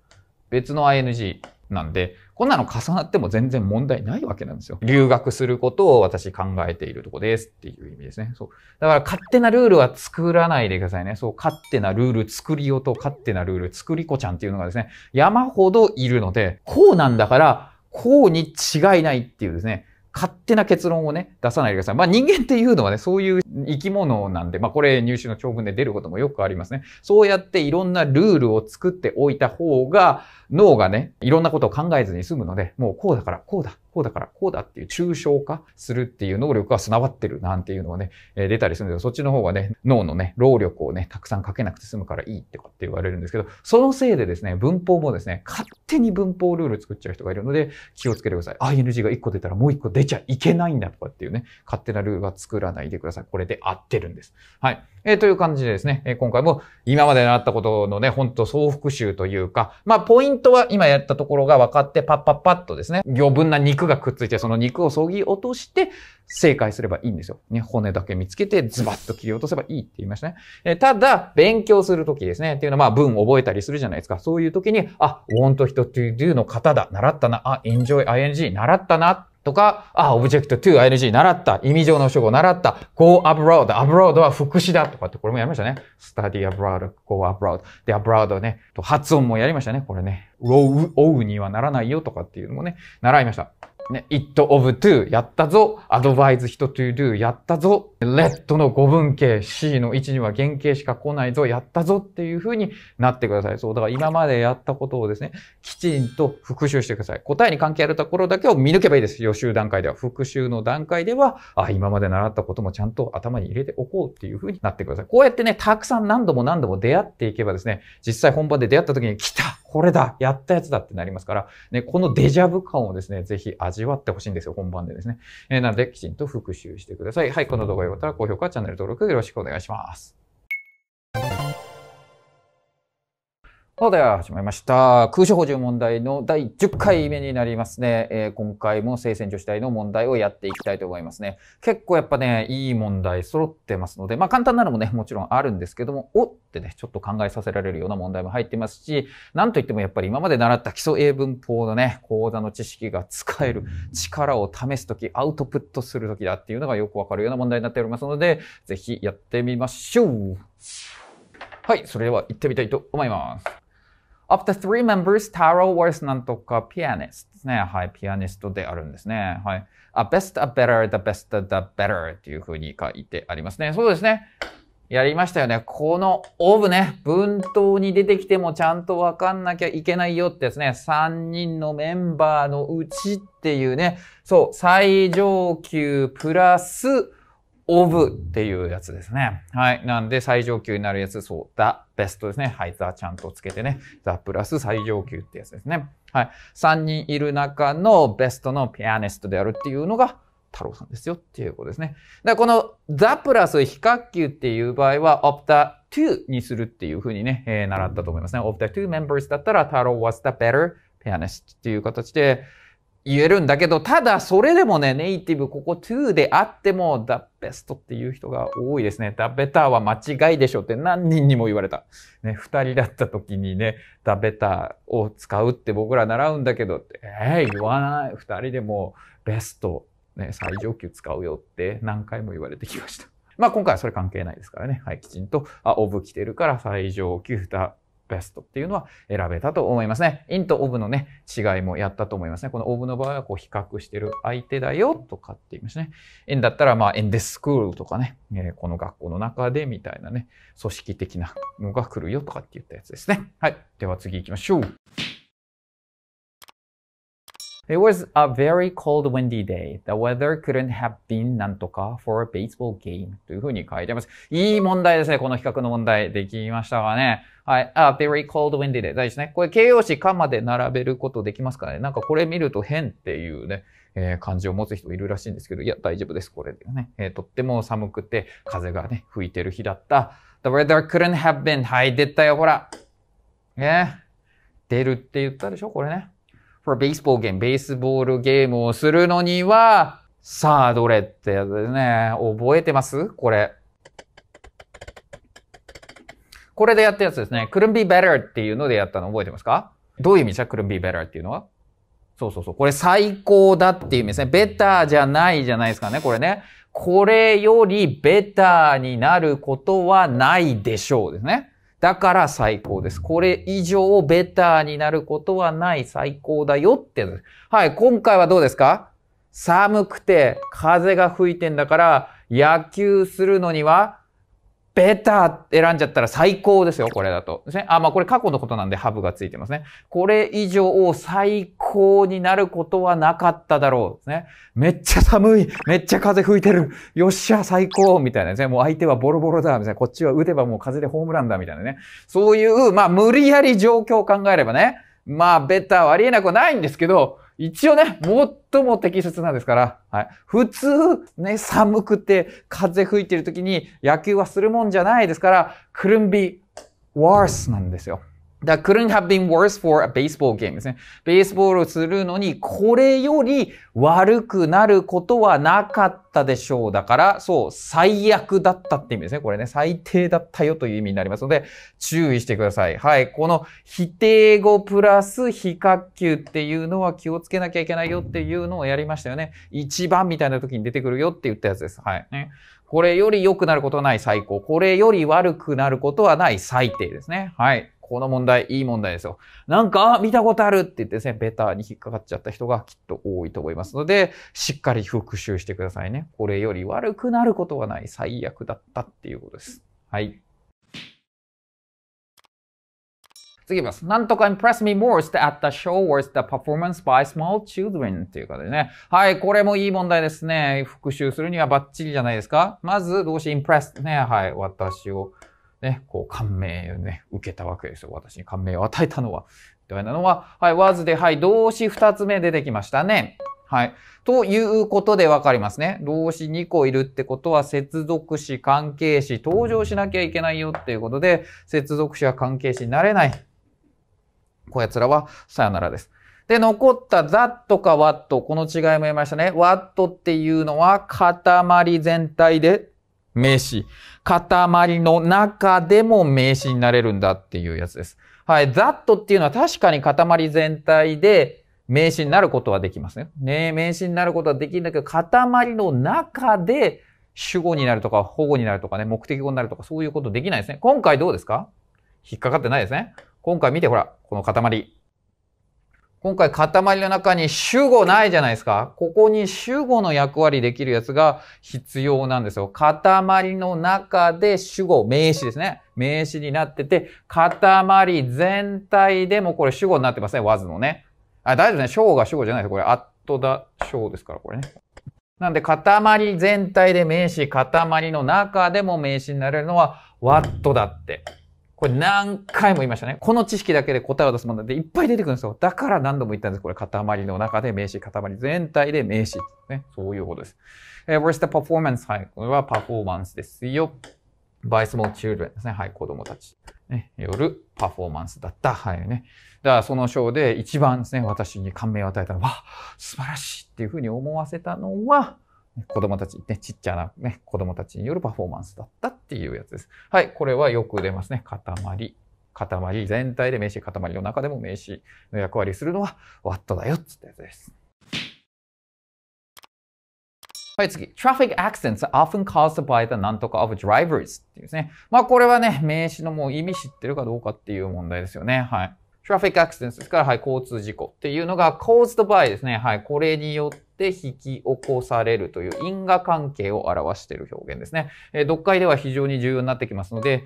Speaker 1: 別の ing なんで、こんなの重なっても全然問題ないわけなんですよ。留学することを私考えているとこですっていう意味ですね。そう。だから勝手なルールは作らないでくださいね。そう、勝手なルール作りよと勝手なルール作り子ちゃんっていうのがですね、山ほどいるので、こうなんだから、こうに違いないっていうですね、勝手な結論をね、出さないでください。まあ人間っていうのはね、そういう生き物なんで、まあこれ入試の長文で出ることもよくありますね。そうやっていろんなルールを作っておいた方が、脳がね、いろんなことを考えずに済むので、もうこうだからこうだ。こうだからこうだっていう抽象化するっていう能力が備わってるなんていうのはね、えー、出たりするんですけど、そっちの方がね、脳のね、労力をね、たくさんかけなくて済むからいいってかって言われるんですけど、そのせいでですね、文法もですね、勝手に文法ルール作っちゃう人がいるので、気をつけてください。ING が1個出たらもう1個出ちゃいけないんだとかっていうね、勝手なルールは作らないでください。これで合ってるんです。はい。えー、という感じでですね、えー、今回も今まで習ったことのね、ほんと総復習というか、まあ、ポイントは今やったところが分かって、パッパッパッとですね、余分な肉肉がくっついて、その肉を削ぎ落として、正解すればいいんですよ。ね、骨だけ見つけて、ズバッと切り落とせばいいって言いましたね。えただ、勉強するときですね。っていうのは、まあ、文覚えたりするじゃないですか。そういうときに、あ、want, hit, to, do の方だ。習ったな。あ、enjoy, ing 習ったな。とか、あ、オブジェクト to ing 習った。意味上の主語習った。go abroad。abroad は副詞だ。とかってこれもやりましたね。study abroad, go abroad. で、abroad ね。と発音もやりましたね。これね。row, o にはならないよとかっていうのもね、習いました。ね、it of to やったぞ、advise 人 to do やったぞ、let の語文形 C の位置には原型しか来ないぞ、やったぞっていう風になってください。そう、だから今までやったことをですね、きちんと復習してください。答えに関係あるところだけを見抜けばいいです。予習段階では。復習の段階では、あ、今まで習ったこともちゃんと頭に入れておこうっていう風になってください。こうやってね、たくさん何度も何度も出会っていけばですね、実際本番で出会った時に来たこれだやったやつだってなりますから、ね、このデジャブ感をですね、ぜひ味わってほしいんですよ、本番でですね。えー、なので、きちんと復習してください。はい、この動画が良かったら高評価、チャンネル登録よろしくお願いします。さあ、では始まりました。空所補充問題の第10回目になりますね。えー、今回も生鮮女子大の問題をやっていきたいと思いますね。結構やっぱね、いい問題揃ってますので、まあ簡単なのもね、もちろんあるんですけども、おってね、ちょっと考えさせられるような問題も入ってますし、なんといってもやっぱり今まで習った基礎英文法のね、講座の知識が使える力を試すとき、アウトプットするときだっていうのがよくわかるような問題になっておりますので、ぜひやってみましょう。はい、それでは行ってみたいと思います。Of the three members, Taro was なんとかピアニストですね。はい、ピアニストであるんですね。はい。A best, a better, the best, the better っていうふうに書いてありますね。そうですね。やりましたよね。この of ね、文頭に出てきてもちゃんとわかんなきゃいけないよってですね。3人のメンバーのうちっていうね、そう、最上級プラス of っていうやつですね。はい。なんで最上級になるやつ、そうだ。ベストですね。はい、ザちゃんとつけてね。ザプラス最上級ってやつですね。はい。3人いる中のベストのピアニストであるっていうのが、太郎さんですよっていうことですね。で、このザプラス比較級っていう場合は、オプタ2にするっていうふうにね、えー、習ったと思いますね。オプタ2 members だったら、太郎 was the better pianist っていう形で、言えるんだけど、ただそれでもね、ネイティブここ to であっても the best っていう人が多いですね。the better は間違いでしょって何人にも言われた。ね、二人だった時にね、the better を使うって僕ら習うんだけど、えー、言わない。二人でもベスト、ね、最上級使うよって何回も言われてきました。まあ今回はそれ関係ないですからね。はい、きちんと、あ、オブ来てるから最上級だ。ベストっていうのは選べたと思いますね。インとオブのね、違いもやったと思いますね。このオブの場合はこう比較してる相手だよとかって言いますね。インだったらまあ in this school とかね、えこの学校の中でみたいなね、組織的なのが来るよとかって言ったやつですね。はい。では次行きましょう。It was a very cold windy day. The weather couldn't have been なんとか for a baseball game というふうに書いてます。いい問題ですね。この比較の問題できましたがね。はい。あ、very cold windy d 大事ですね。これ形容詞かまで並べることできますかねなんかこれ見ると変っていうね、えー、感じを持つ人いるらしいんですけど、いや、大丈夫です。これでね。えー、とっても寒くて、風がね、吹いてる日だった。The weather couldn't have been. はい、出たよ、ほら。ね。出るって言ったでしょこれね。for baseball game. ベースボールゲームをするのには、さあ、どれってやつですね。覚えてますこれ。これでやったやつですね。couldn't be better っていうのでやったの覚えてますかどういう意味じゃか couldn't be better っていうのはそうそうそう。これ最高だっていう意味ですね。ベターじゃないじゃないですかね、これね。これよりベターになることはないでしょうですね。だから最高です。これ以上ベターになることはない最高だよって。はい、今回はどうですか寒くて風が吹いてんだから野球するのにはベター選んじゃったら最高ですよ、これだと。ですね。あ、まあこれ過去のことなんでハブがついてますね。これ以上最高になることはなかっただろう。ですね。めっちゃ寒い。めっちゃ風吹いてる。よっしゃ、最高。みたいなですね。もう相手はボロボロだ。みたいな。こっちは打てばもう風でホームランだ。みたいなね。そういう、まあ無理やり状況を考えればね。まあベターはありえなくはないんですけど、一応ね、最も適切なんですから、はい。普通、ね、寒くて風吹いてる時に野球はするもんじゃないですから、クルンビ、d n t worse なんですよ。that couldn't have been worse for a baseball game ですね。ベースボールをするのに、これより悪くなることはなかったでしょう。だから、そう、最悪だったって意味ですね。これね、最低だったよという意味になりますので、注意してください。はい。この否定語プラス非較球っていうのは気をつけなきゃいけないよっていうのをやりましたよね。一番みたいな時に出てくるよって言ったやつです。はい。ね、これより良くなることはない最高。これより悪くなることはない最低ですね。はい。この問題、いい問題ですよ。なんか、見たことあるって言ってですね、ベターに引っかかっちゃった人がきっと多いと思いますので、しっかり復習してくださいね。これより悪くなることはない。最悪だったっていうことです。はい。次いきます。なんとか impress me most at the show was the performance by small children ということでね。はい、これもいい問題ですね。復習するにはバッチリじゃないですか。まず動詞 impress ね。はい、私を。ね、こう感銘をね、受けたわけですよ。私に感銘を与えたのは。みたいなのは、はい、わずで、はい、動詞2つ目出てきましたね。はい。ということでわかりますね。動詞2個いるってことは、接続詞、関係詞、登場しなきゃいけないよっていうことで、接続詞は関係詞になれない。こやつらは、さよならです。で、残った that か what、この違いも言いましたね。what っていうのは、塊全体で名詞。塊の中でも名詞になれるんだっていうやつです。はい。that っていうのは確かに塊全体で名詞になることはできますね。ね名詞になることはできるんだけど、塊の中で主語になるとか、保護になるとかね、目的語になるとか、そういうことできないですね。今回どうですか引っかかってないですね。今回見てほら、この塊。今回塊の中に主語ないじゃないですか。ここに主語の役割できるやつが必要なんですよ。塊の中で主語、名詞ですね。名詞になってて、塊全体でもこれ主語になってますね。わずのね。あ、大丈夫ですね。小が主語じゃないです。これ、アットダ小ですから、これね。なんで、塊全体で名詞、塊の中でも名詞になれるのは、ワットだって。これ何回も言いましたね。この知識だけで答えを出すものでいっぱい出てくるんですよ。だから何度も言ったんです。これ塊の中で名詞、塊全体で名詞。ね。そういうことです。え where's the performance? はい。これはパフォーマンスですよ。by small children ですね。はい。子供たち。ね。夜、パフォーマンスだった。はいね。だからその章で一番ですね、私に感銘を与えたのは、素晴らしいっていうふうに思わせたのは、子供たち、ね、ちっちゃな、ね、子供たちによるパフォーマンスだったっていうやつです。はい、これはよく出ますね。塊。塊全体で名詞塊の中でも名詞の役割するのは w ッ a t だよっつってやつです。はい、次。Traffic accidents often caused by the なんとか of drivers っていうですね。まあこれはね、名詞のもう意味知ってるかどうかっていう問題ですよね。はい。Traffic accidents ですから、はい、交通事故っていうのが caused by ですね。はい、これによってって引き起こされるという因果関係を表している表現ですね。え読解では非常に重要になってきますので、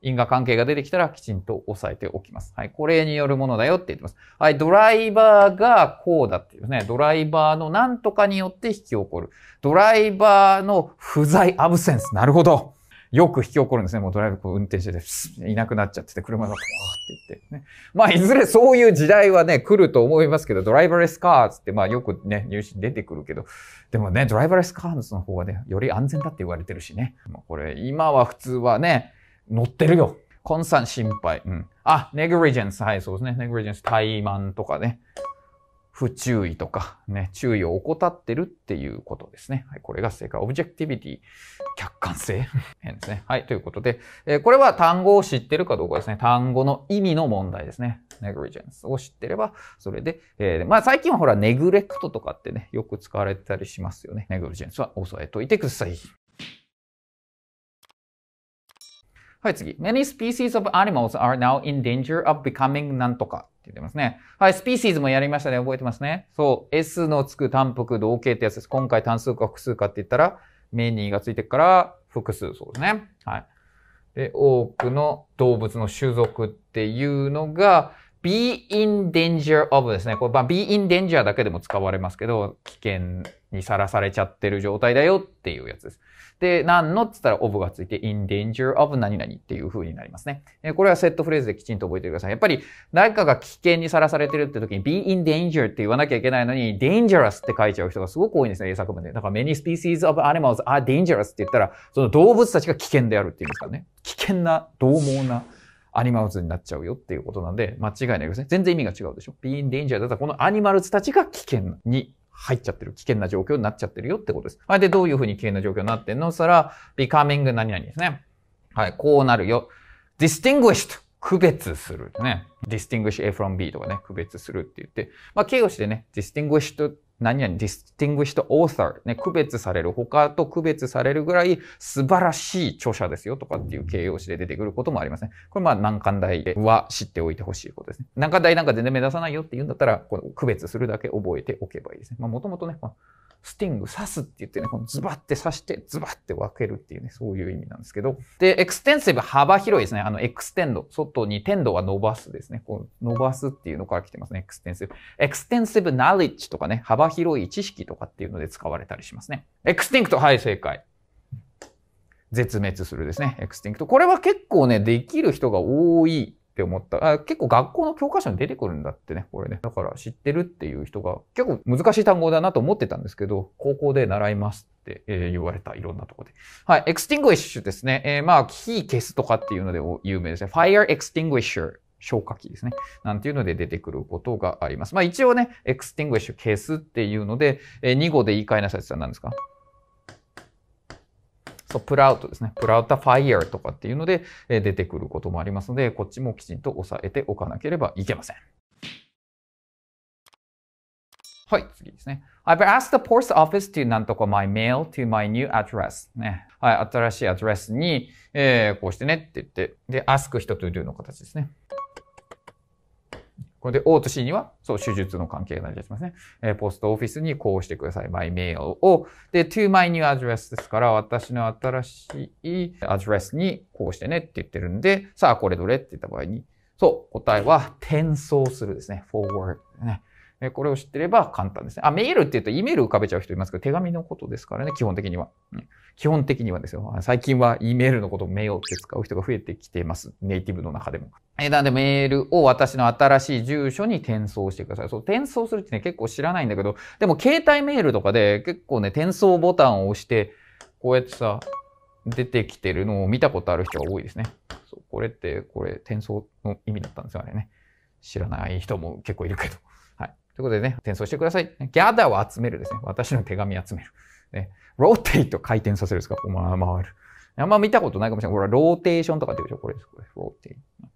Speaker 1: 因果関係が出てきたらきちんと押さえておきます。はい。これによるものだよって言ってます。はい。ドライバーがこうだっていうね。ドライバーの何とかによって引き起こる。ドライバーの不在、アブセンス。なるほど。よく引き起こるんですね。もうドライブこう運転してて、いなくなっちゃってて、車がポーって言って、ね。まあ、いずれそういう時代はね、来ると思いますけど、ドライバーレスカーズって、まあ、よくね、入試出てくるけど、でもね、ドライバーレスカーズの方はね、より安全だって言われてるしね。まあ、これ、今は普通はね、乗ってるよ。コンサン心配。うん。あ、ネグリジェンス。はい、そうですね。ネグリジェンス。怠慢とかね。不注意とか、ね、注意を怠ってるっていうことですね。はい、これが正解。オブジェクティビティ、客観性変ですね。はい、ということで、えー、これは単語を知ってるかどうかですね。単語の意味の問題ですね。ネグリジェンスを知ってれば、それで、えー、まあ最近はほら、ネグレクトとかってね、よく使われたりしますよね。ネグリジェンスは押さは抑えといてください。はい、次。Many species of animals are now in danger of becoming なんとかって言ってますね。はい、スピーシーズもやりましたね。覚えてますね。そう。S のつく単複同型ってやつです。今回単数か複数かって言ったら、many がついてから、複数そうですね。はい。で、多くの動物の種族っていうのが、be in danger of ですね。これ、まあ、be in danger だけでも使われますけど、危険にさらされちゃってる状態だよっていうやつです。で、何のって言ったら of がついて in danger of 何々っていう風になりますね。これはセットフレーズできちんと覚えてください。やっぱり誰かが危険にさらされてるって時に be in danger って言わなきゃいけないのに dangerous って書いちゃう人がすごく多いんですね、英作文で。だから many species of animals are dangerous って言ったらその動物たちが危険であるって言うんですからね。危険な、獰猛な。アニマルズになっちゃうよっていうことなんで、間違いないですね。全然意味が違うでしょ。be in danger だったらこのアニマルズたちが危険に入っちゃってる。危険な状況になっちゃってるよってことです。はい。で、どういうふうに危険な状況になってんのそら、becoming 何々ですね。はい。こうなるよ。distinguished 区別するね。distinguish A from B とかね、区別するって言って、まあ、形容詞でね、distinguished 何々、ディスティング i s h e d author、ね、区別される、他と区別されるぐらい素晴らしい著者ですよとかっていう形容詞で出てくることもありますね。これまあ難関大は知っておいてほしいことですね。難関大なんか全然目指さないよって言うんだったら、この区別するだけ覚えておけばいいですね。まあもともとね、スティング、刺すって言ってね、このズバッて刺して、ズバッて分けるっていうね、そういう意味なんですけど。で、エクステンシブ、幅広いですね。あの、エクステンド、外に、テンドは伸ばすですね。こう、伸ばすっていうのから来てますね、エクステンシブ。エクステンシブナレッジとかね、幅幅広い知識とかっていうので使われたりしますね。エクスティンクト、はい、正解。絶滅するですね。エクスティンクト。これは結構ね、できる人が多いって思った。あ結構学校の教科書に出てくるんだってね、これね。だから知ってるっていう人が結構難しい単語だなと思ってたんですけど、高校で習いますって、え言われたいろんなとこで。はい。エクスティングィッシュですね。えー、まあ、火消すとかっていうので有名ですね。ファイアエクスティングイッシュ消火器ですね。なんていうので出てくることがあります。まあ一応ね、エクスティングエッシュ消すっていうので、えー、2語で言い換えなさいって言ったら何ですかそう、プラウトですね。プラウタファイヤーとかっていうので、えー、出てくることもありますので、こっちもきちんと押さえておかなければいけません。はい、次ですね。I've asked the post office to なんとか my mail to my new address ね。はい、新しいアドレスに、えー、こうしてねって言って、で、ask 人というの形ですね。これで O と C には、そう、手術の関係になりますね。えー、ポストオフィスにこうしてください。m y mail を。で、to my new address ですから、私の新しいアドレスにこうしてねって言ってるんで、さあ、これどれって言った場合に、そう、答えは転送するですね。forward ね。これを知ってれば簡単ですね。あ、メールって言うと、E メール浮かべちゃう人いますけど、手紙のことですからね、基本的には。基本的にはですよ。最近は E メールのことをメールって使う人が増えてきています。ネイティブの中でも。えなんでメールを私の新しい住所に転送してください。そう、転送するってね、結構知らないんだけど、でも携帯メールとかで結構ね、転送ボタンを押して、こうやってさ、出てきてるのを見たことある人が多いですね。そう、これって、これ、転送の意味だったんですよね。知らない人も結構いるけど。はい。ということでね、転送してください。ギャダーを集めるですね。私の手紙集める。ね、ローテイト回転させるですかお前回る。あんま見たことないかもしれない。これはローテーションとかって言うでしょこれです。これ。ローテイト。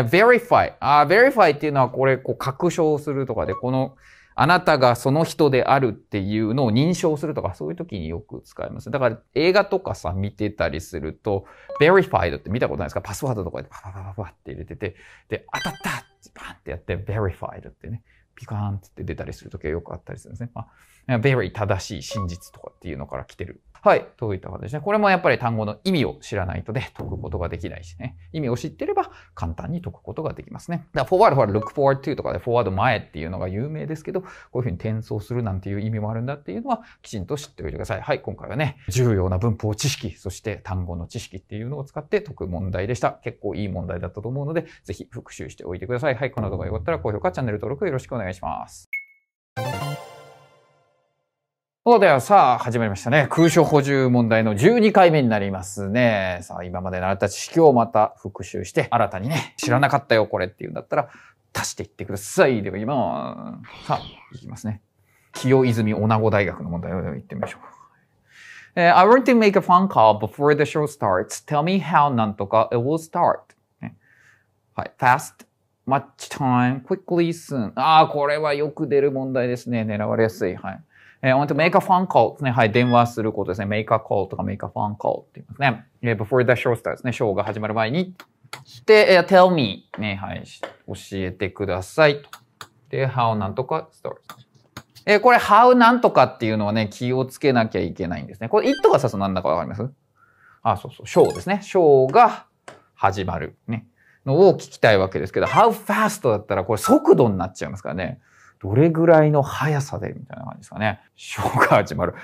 Speaker 1: verify。あ、verify っていうのはこれ、こう、確証するとかで、この、あなたがその人であるっていうのを認証するとか、そういう時によく使います。だから映画とかさ、見てたりすると、verified って見たことないですかパスワードとかでパパパパパって入れてて、で、当たったバンってやって、verified ってね、ピカーンって出たりする時はよくあったりするんですね。まあ、very 正しい真実とかっていうのから来てるはい、解いた方ですね。これもやっぱり単語の意味を知らないとで解くことができないしね。意味を知ってれば簡単に解くことができますね。だから forward, forward, look forward to とかで forward 前っていうのが有名ですけど、こういうふうに転送するなんていう意味もあるんだっていうのはきちんと知っておいてください。はい、今回はね、重要な文法知識、そして単語の知識っていうのを使って解く問題でした。結構いい問題だったと思うので、ぜひ復習しておいてください。はい、この動画が良かったら高評価、チャンネル登録よろしくお願いします。そうではさあ、始まりましたね。空所補充問題の12回目になりますね。さあ、今まで習った知識をまた復習して、新たにね、知らなかったよ、これっていうんだったら、足していってください。では今は、さあ、いきますね。清泉女子大学の問題をいってみましょう。Uh, I want to make a phone call before the show starts. Tell me how なんとか it will start.、ね、はい。fast, much time, quickly, soon. ああ、これはよく出る問題ですね。狙われやすい。はい。I want to make a phone call ですね。はい、電話することですね。make a call とか make a phone call って言いますね。before the show starts ね。ショーが始まる前に。して、tell me ね、はい、教えてくださいで、how なんとか starts。えー、これ how なんとかっていうのはね、気をつけなきゃいけないんですね。これ it が指すなんだかわかりますあ、そうそう、ショーですね。ショーが始まる。ね。のを聞きたいわけですけど、how fast だったらこれ速度になっちゃいますからね。どれぐらいの速さでみたいな感じですかね。ショーが始まる。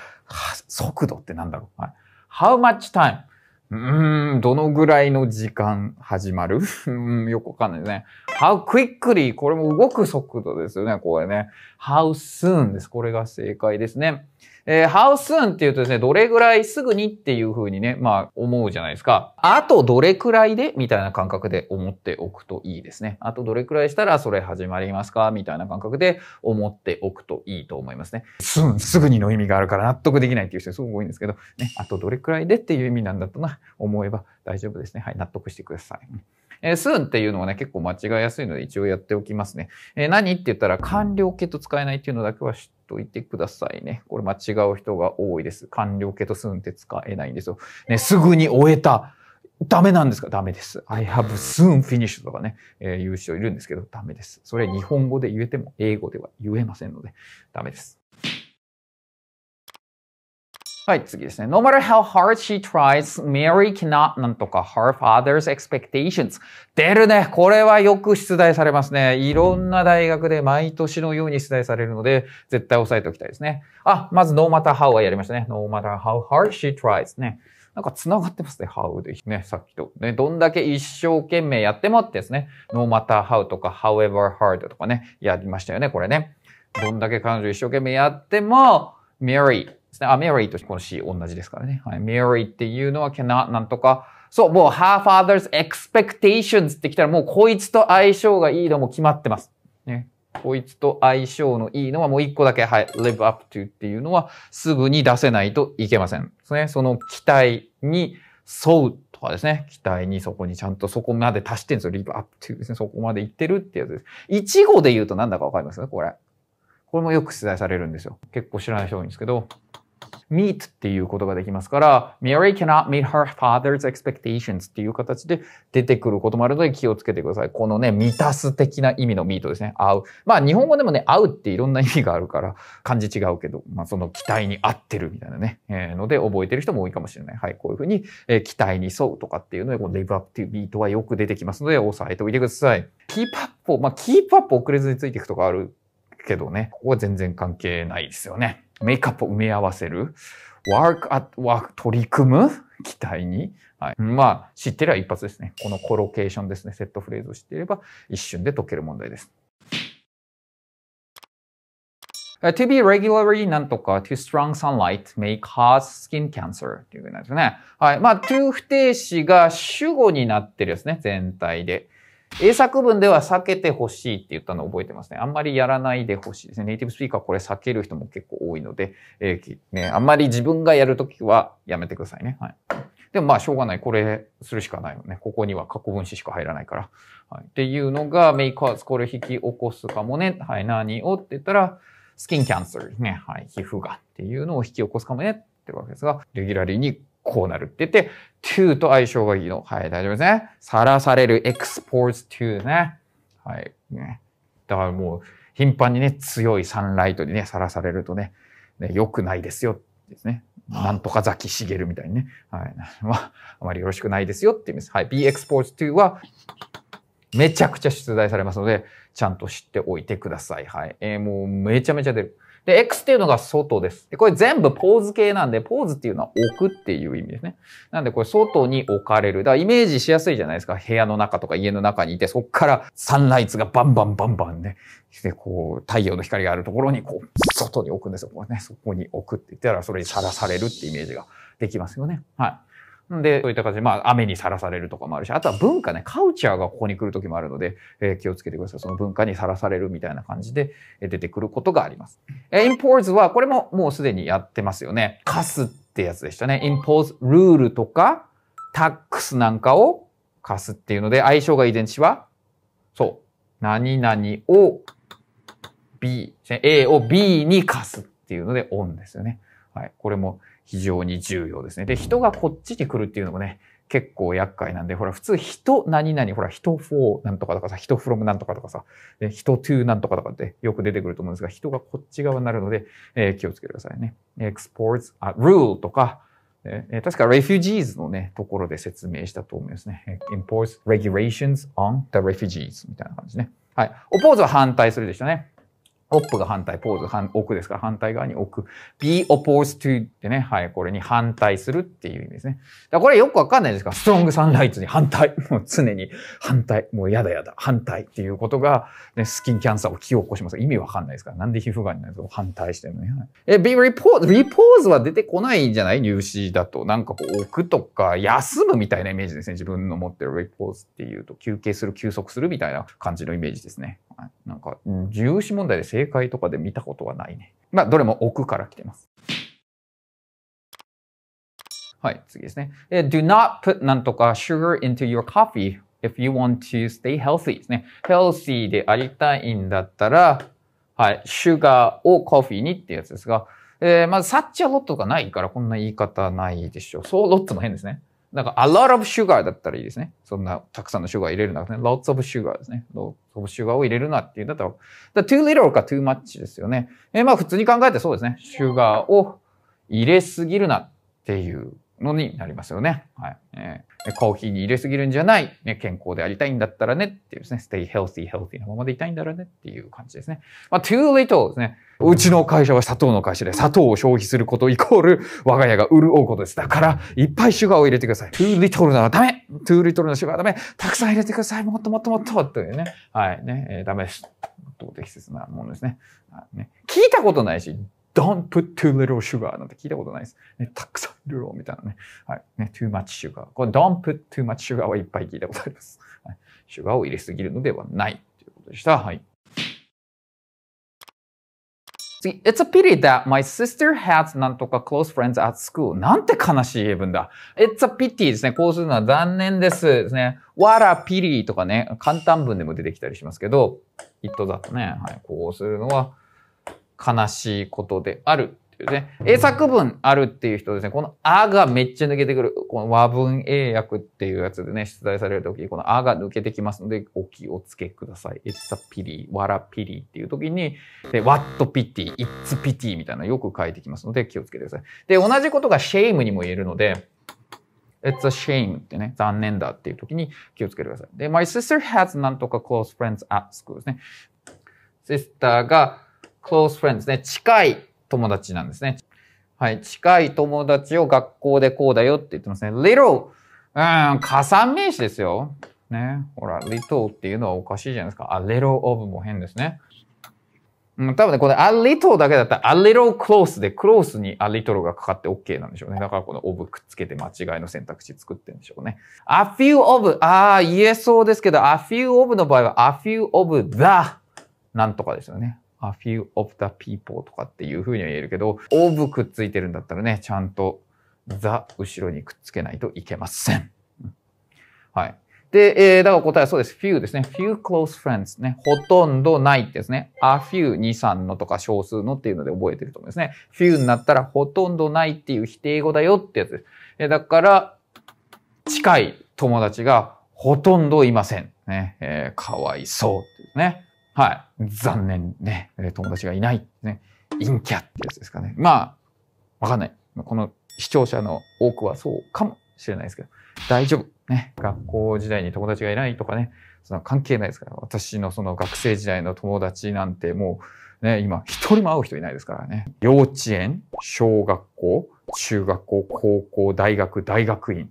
Speaker 1: 速度ってなんだろう、はい、?How much time? うん、どのぐらいの時間始まるうん、よくわかんないですね。how quickly これも動く速度ですよね、これね。how soon です。これが正解ですね。えー、how soon っていうとですね、どれぐらいすぐにっていう風にね、まあ思うじゃないですか。あとどれくらいでみたいな感覚で思っておくといいですね。あとどれくらいしたらそれ始まりますかみたいな感覚で思っておくといいと思いますね。すん、すぐにの意味があるから納得できないっていう人すごく多いんですけど、ね、あとどれくらいでっていう意味なんだとな、思えば大丈夫ですね。はい、納得してください。えー、スーンっていうのはね、結構間違えやすいので一応やっておきますね。えー、何って言ったら完了形と使えないっていうのだけは知っておいてくださいね。これ間違う人が多いです。完了形とスーンって使えないんですよ。ね、すぐに終えた。ダメなんですかダメです。I have soon finished とかね、えー、言う人いるんですけど、ダメです。それ日本語で言えても英語では言えませんので、ダメです。はい、次ですね。No matter how hard she tries, Mary cannot なんとか her father's expectations. 出るね。これはよく出題されますね。いろんな大学で毎年のように出題されるので、絶対押さえておきたいですね。あ、まず no matter how はやりましたね。no matter how hard she tries ね。なんか繋がってますね。how でね。さっきと。ね。どんだけ一生懸命やってもってですね。no matter how とか however hard とかね。やりましたよね。これね。どんだけ彼女一生懸命やっても、Mary ですね。あ、Mary とこの C 同じですからね。はい。Mary っていうのは cannot なんとか。そう、もう her father's expectations ってきたらもうこいつと相性がいいのも決まってます。ね。こいつと相性のいいのはもう一個だけ、はい、live up to っていうのはすぐに出せないといけません。ですね。その期待に沿うとかですね。期待にそこにちゃんとそこまで足してるんですよ。live up to ですね。そこまでいってるってやつです。一語で言うとなんだかわかりますこれ。これもよく取材されるんですよ。結構知らない人多いんですけど。meet っていうことができますから、Mary cannot meet her father's expectations っていう形で出てくることもあるので気をつけてください。このね、満たす的な意味の meet ですね。合う。まあ日本語でもね、合うっていろんな意味があるから、漢字違うけど、まあその期待に合ってるみたいなね、えー、ので覚えてる人も多いかもしれない。はい、こういうふうに、えー、期待に沿うとかっていうので、この live up っていう beat はよく出てきますので、押さえておいてください。キー e p ップを、まあキープアップ遅れずについていくとかあるけどね、ここは全然関係ないですよね。メイクアップを埋め合わせる。work at work 取り組む期待に。はい。まあ、知ってれば一発ですね。このコロケーションですね。セットフレーズを知っていれば一瞬で解ける問題です。Uh, to be regularly なんとか to strong sunlight may cause skin cancer っていうふうなんですね。はい。まあ、to 不定詞が主語になってるんですね。全体で。英作文では避けてほしいって言ったのを覚えてますね。あんまりやらないでほしいですね。ネイティブスピーカーこれ避ける人も結構多いので、えー、ね、あんまり自分がやるときはやめてくださいね。はい。でもまあしょうがない。これするしかないよね。ここには過去分詞しか入らないから。はい。っていうのが、メイクアーツ、これ引き起こすかもね。はい。何をって言ったら、スキンキャンセルね。はい。皮膚がっていうのを引き起こすかもね。ってわけですが、レギュラリーにこうなるって言って、to と相性がいいの。はい、大丈夫ですね。さらされる exports to ね。はい。ね。だからもう、頻繁にね、強いサンライトにね、さらされるとね、ね、良くないですよ。ですね。なんとかザキシゲルみたいにね。はい。まあ、あまりよろしくないですよって意味です。はい。be e x p o r t s to は、めちゃくちゃ出題されますので、ちゃんと知っておいてください。はい。えー、もうめちゃめちゃ出る。で、X っていうのが外です。で、これ全部ポーズ系なんで、ポーズっていうのは置くっていう意味ですね。なんでこれ外に置かれる。だからイメージしやすいじゃないですか。部屋の中とか家の中にいて、そっからサンライズがバンバンバンバンね。で、こう、太陽の光があるところに、こう、外に置くんですよ。こうね、そこに置くって言ったら、それにさらされるってイメージができますよね。はい。で、そういった感じで、まあ、雨にさらされるとかもあるし、あとは文化ね、カウチャーがここに来る時もあるので、えー、気をつけてください。その文化にさらされるみたいな感じで出てくることがあります。えイ imports は、これももうすでにやってますよね。貸すってやつでしたね。impose ルールとか、タックスなんかを貸すっていうので、相性が遺伝子は、そう、何々を B、A を B に貸すっていうので、オンですよね。はい。これも非常に重要ですね。で、人がこっちに来るっていうのもね、結構厄介なんで、ほら、普通人何々、ほら、人 for なんとかとかさ、人 from なんとかとかさ、人 to なんとかとかってよく出てくると思うんですが、人がこっち側になるので、えー、気をつけてくださいね。exports, あ、rule とか、えー、確か refugees のね、ところで説明したと思いますね。imports regulations on the refugees みたいな感じね。はい。おポーズは反対するでしたね。オップが反対、ポーズ、反奥ですから反対側に置く。be opposed to ってね、はい、これに反対するっていう意味ですね。だこれよくわかんないですから、ストロングサンライトに反対。もう常に反対。もうやだやだ、反対っていうことが、ね、スキンキャンサーを起こします。意味わかんないですから。なんで皮膚がんになると反対してるのに。はい、え、be repose、repose は出てこないんじゃない入試だと。なんかこう置くとか、休むみたいなイメージですね。自分の持ってる repose っていうと、休憩する、休息するみたいな感じのイメージですね。なんか、重視問題で正解とかで見たことはないね。まあ、どれも奥から来てます。はい、次ですね。Do not put なんとか sugar into your coffee if you want to stay healthy ですね。healthy でありたいんだったら、はい、sugar を coffee にってやつですが、えー、まず、さっちはロットがないからこんな言い方ないでしょう。そう、ロットの変ですね。なんか、a lot of sugar だったらいいですね。そんな、たくさんのシュガー入れるならね。lots of sugar ですね。lots of sugar を入れるなっていうんだったら、too little か too much ですよね。えー、まあ、普通に考えてそうですね。シュガーを入れすぎるなっていうのになりますよね。はい。えー、コーヒーに入れすぎるんじゃない。ね、健康でありたいんだったらねっていうですね。stay healthy, healthy のままでいたいんだらねっていう感じですね。まあ、too little ですね。うちの会社は砂糖の会社で、砂糖を消費することイコール、我が家が潤うことです。だから、いっぱいシュガーを入れてください。too little ならダメ !too little のシュガーダメたくさん入れてくださいもっともっともっとというね。はい。ね、えー、ダメです。と適切なものですね。ね聞いたことないし、don't put too little sugar なんて聞いたことないです。ね、たくさんいる t みたいなね。はい。ね、too much sugar。これ don't put too much sugar はいっぱい聞いたことあります。はい、シュガーを入れすぎるのではないということでした。はい。次、It's a pity that my sister h a s なんとか close friends at school. なんて悲しい英文だ。It's a pity ですね。こうするのは残念です。ですね。what a pity とかね、簡単文でも出てきたりしますけど、it だとね、はい、こうするのは、悲しいことである。ね、英作文あるっていう人ですね、このあがめっちゃ抜けてくる。この和文英訳っていうやつでね、出題されるとき、このあが抜けてきますので、お気をつけください。it's a pity, わら a pity っていうときに、で、what pity, it's pity みたいなよく書いてきますので、気をつけてください。で、同じことが shame にも言えるので、It's a shame ってね、残念だっていう時に気をつけてください。で、my sister has なんとか close friends at school ですね。s スターが close friends ね、近い友達なんですね。はい、近い友達を学校でこうだよって言ってますね。little、うん、加算名詞ですよ。ね、ほら、little っていうのはおかしいじゃないですか。a little of も変ですね。うん、多分ね、これ、a little だけだったら a little close で close に a little がかかって OK なんでしょうね。だからこの of くっつけて間違いの選択肢作ってるんでしょうね。a few of ああ、言えそうですけど a few of の場合は a few of the なんとかですよね。a few of the people とかっていう風には言えるけど、オブくっついてるんだったらね、ちゃんと the 後ろにくっつけないといけません。はい。で、えー、だから答えはそうです。few ですね。few close friends ね。ほとんどないですね。a few 2、3のとか少数のっていうので覚えてると思うんですね。few になったらほとんどないっていう否定語だよってやつです。えー、だから、近い友達がほとんどいません。ね。えー、かわいそうですね。はい。残念ね。友達がいない。ね。陰キャってやつですかね。まあ、わかんない。この視聴者の多くはそうかもしれないですけど、大丈夫。ね。学校時代に友達がいないとかね。その関係ないですから。私のその学生時代の友達なんてもう、ね、今一人も会う人いないですからね。幼稚園、小学校、中学校、高校、大学、大学院。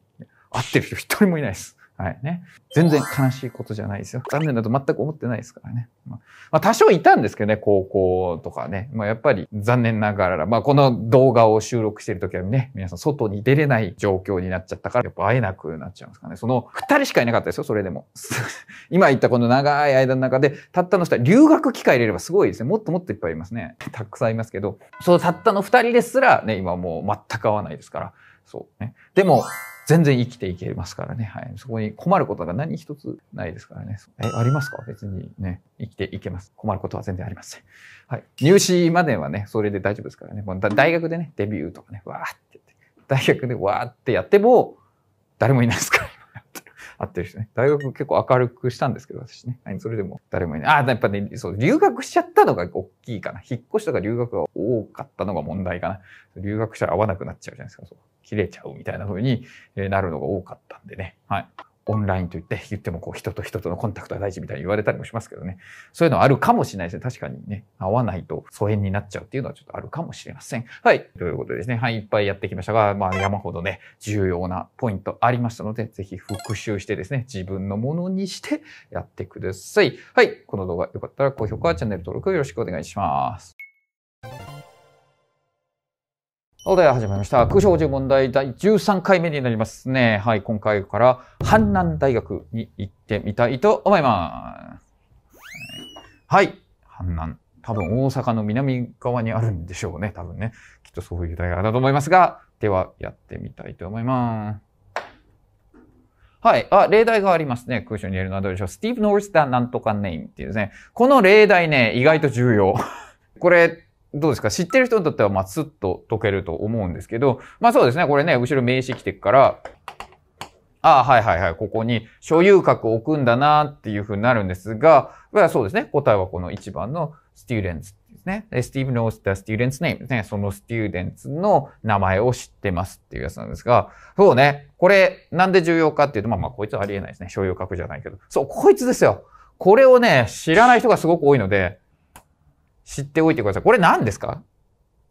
Speaker 1: 会ってる人一人もいないです。はいね。全然悲しいことじゃないですよ。残念だと全く思ってないですからね。まあ、多少いたんですけどね、高校とかね。まあ、やっぱり残念ながら、まあ、この動画を収録してる時はね、皆さん外に出れない状況になっちゃったから、やっぱ会えなくなっちゃうんですかね。その2人しかいなかったですよ、それでも。今言ったこの長い間の中で、たったの2人、留学機会入れればすごいですね。もっともっといっぱいいますね。たくさんいますけど、そのたったの2人ですらね、今もう全く会わないですから。そうね。でも、全然生きていけますからね、はい、そこに困ることが何一つないですからねえありますか別にね生きていけます困ることは全然ありません、はい、入試まではねそれで大丈夫ですからね大学でねデビューとかねわーって大学でわーってやっても誰もいないですから合ってる人ね。大学結構明るくしたんですけど、私ね。はい、それでも誰もいない。あ、あ、やっぱね、そう、留学しちゃったのが大きいかな。引っ越しとか留学が多かったのが問題かな。留学したら合わなくなっちゃうじゃないですか。そう。切れちゃうみたいな風になるのが多かったんでね。はい。オンラインといって言ってもこう人と人とのコンタクトが大事みたいに言われたりもしますけどね。そういうのはあるかもしれないですね。確かにね、合わないと疎遠になっちゃうっていうのはちょっとあるかもしれません。はい。ということでですね、はい、いっぱいやってきましたが、まあ山ほどね、重要なポイントありましたので、ぜひ復習してですね、自分のものにしてやってください。はい。この動画良かったら高評価、チャンネル登録よろしくお願いします。おれでは始めました。空小中問題第13回目になりますね。はい、今回から阪南大学に行ってみたいと思います。はい、阪南。多分大阪の南側にあるんでしょうね。多分ね。きっとそういう大学だと思いますが、ではやってみたいと思います。はい。あ、例題がありますね。空所にいるのはどうでしょう。スティーブ・ノースターなんとかネインっていうですね。この例題ね、意外と重要。これ、どうですか知ってる人にとっては、まあ、スッと解けると思うんですけど、まあそうですね、これね、後ろ名詞来てから、ああ、はいはいはい、ここに所有格を置くんだなっていうふうになるんですが、そうですね、答えはこの1番の students ですね。Steve knows the student's name ですね。その students の名前を知ってますっていうやつなんですが、そうね、これなんで重要かっていうと、まあまあこいつはありえないですね。所有格じゃないけど。そう、こいつですよ。これをね、知らない人がすごく多いので、知っておいてください。これ何ですか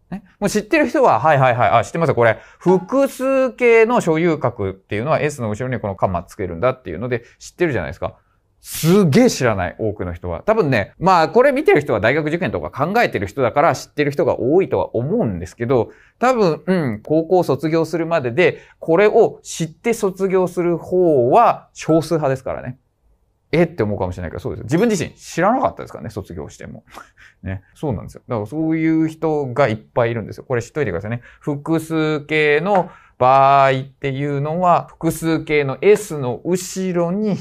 Speaker 1: ね、もう知ってる人は、はいはいはい、あ、知ってますこれ、複数形の所有格っていうのは S の後ろにこのカマつけるんだっていうので知ってるじゃないですか。すげえ知らない、多くの人は。多分ね、まあこれ見てる人は大学受験とか考えてる人だから知ってる人が多いとは思うんですけど、多分、うん、高校卒業するまでで、これを知って卒業する方は少数派ですからね。えって思うかもしれないけど、そうです。自分自身知らなかったですからね、卒業しても。ね。そうなんですよ。だからそういう人がいっぱいいるんですよ。これ知っといてくださいね。複数形の場合っていうのは、複数形の S の後ろに、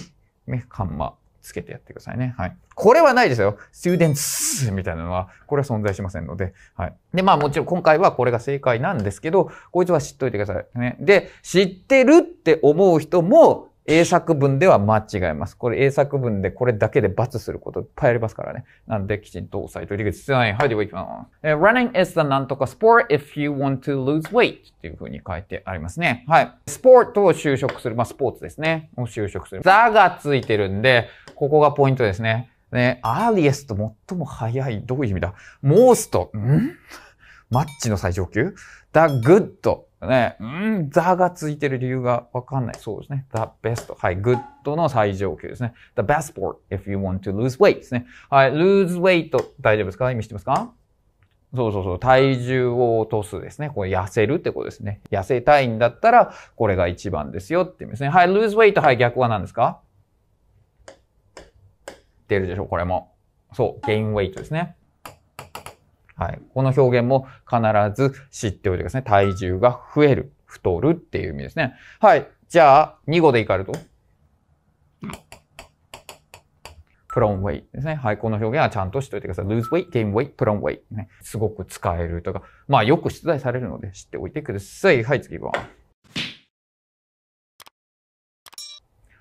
Speaker 1: ね、カンマつけてやってくださいね。はい。これはないですよ。students みたいなのは、これは存在しませんので。はい。で、まあもちろん今回はこれが正解なんですけど、こいつは知っといてください。ね。で、知ってるって思う人も、英作文では間違えます。これ英作文でこれだけで罰することいっぱいありますからね。なんできちんと押さえて入り口してい。はい、では行きます。running is the なんとか sport if you want to lose weight っていう風に書いてありますね。はい。スポーツを就職する。まあ、スポーツですね。を就職する。座がついてるんで、ここがポイントですね。ね、アーリエスト最も早い。どういう意味だモースト。んマッチの最上級 ?the good ね、うん、ザがついてる理由がわかんない。そうですね。the best. はい、good の最上級ですね。the best sport if you want to lose weight ですね。はい、lose weight 大丈夫ですか意味してますかそうそうそう、体重を落とすですね。これ痩せるってことですね。痩せたいんだったら、これが一番ですよって意味ですね。はい、lose weight はい、逆は何ですか出るでしょ、これも。そう、gain weight ですね。はい。この表現も必ず知っておいてください。体重が増える、太るっていう意味ですね。はい。じゃあ、2語でいかれるとプロンウェイですね。はい。この表現はちゃんとしといてください。lose weight, gain weight, プロンウェイ。ね。すごく使えるとか、まあよく出題されるので知っておいてください。はい、次は。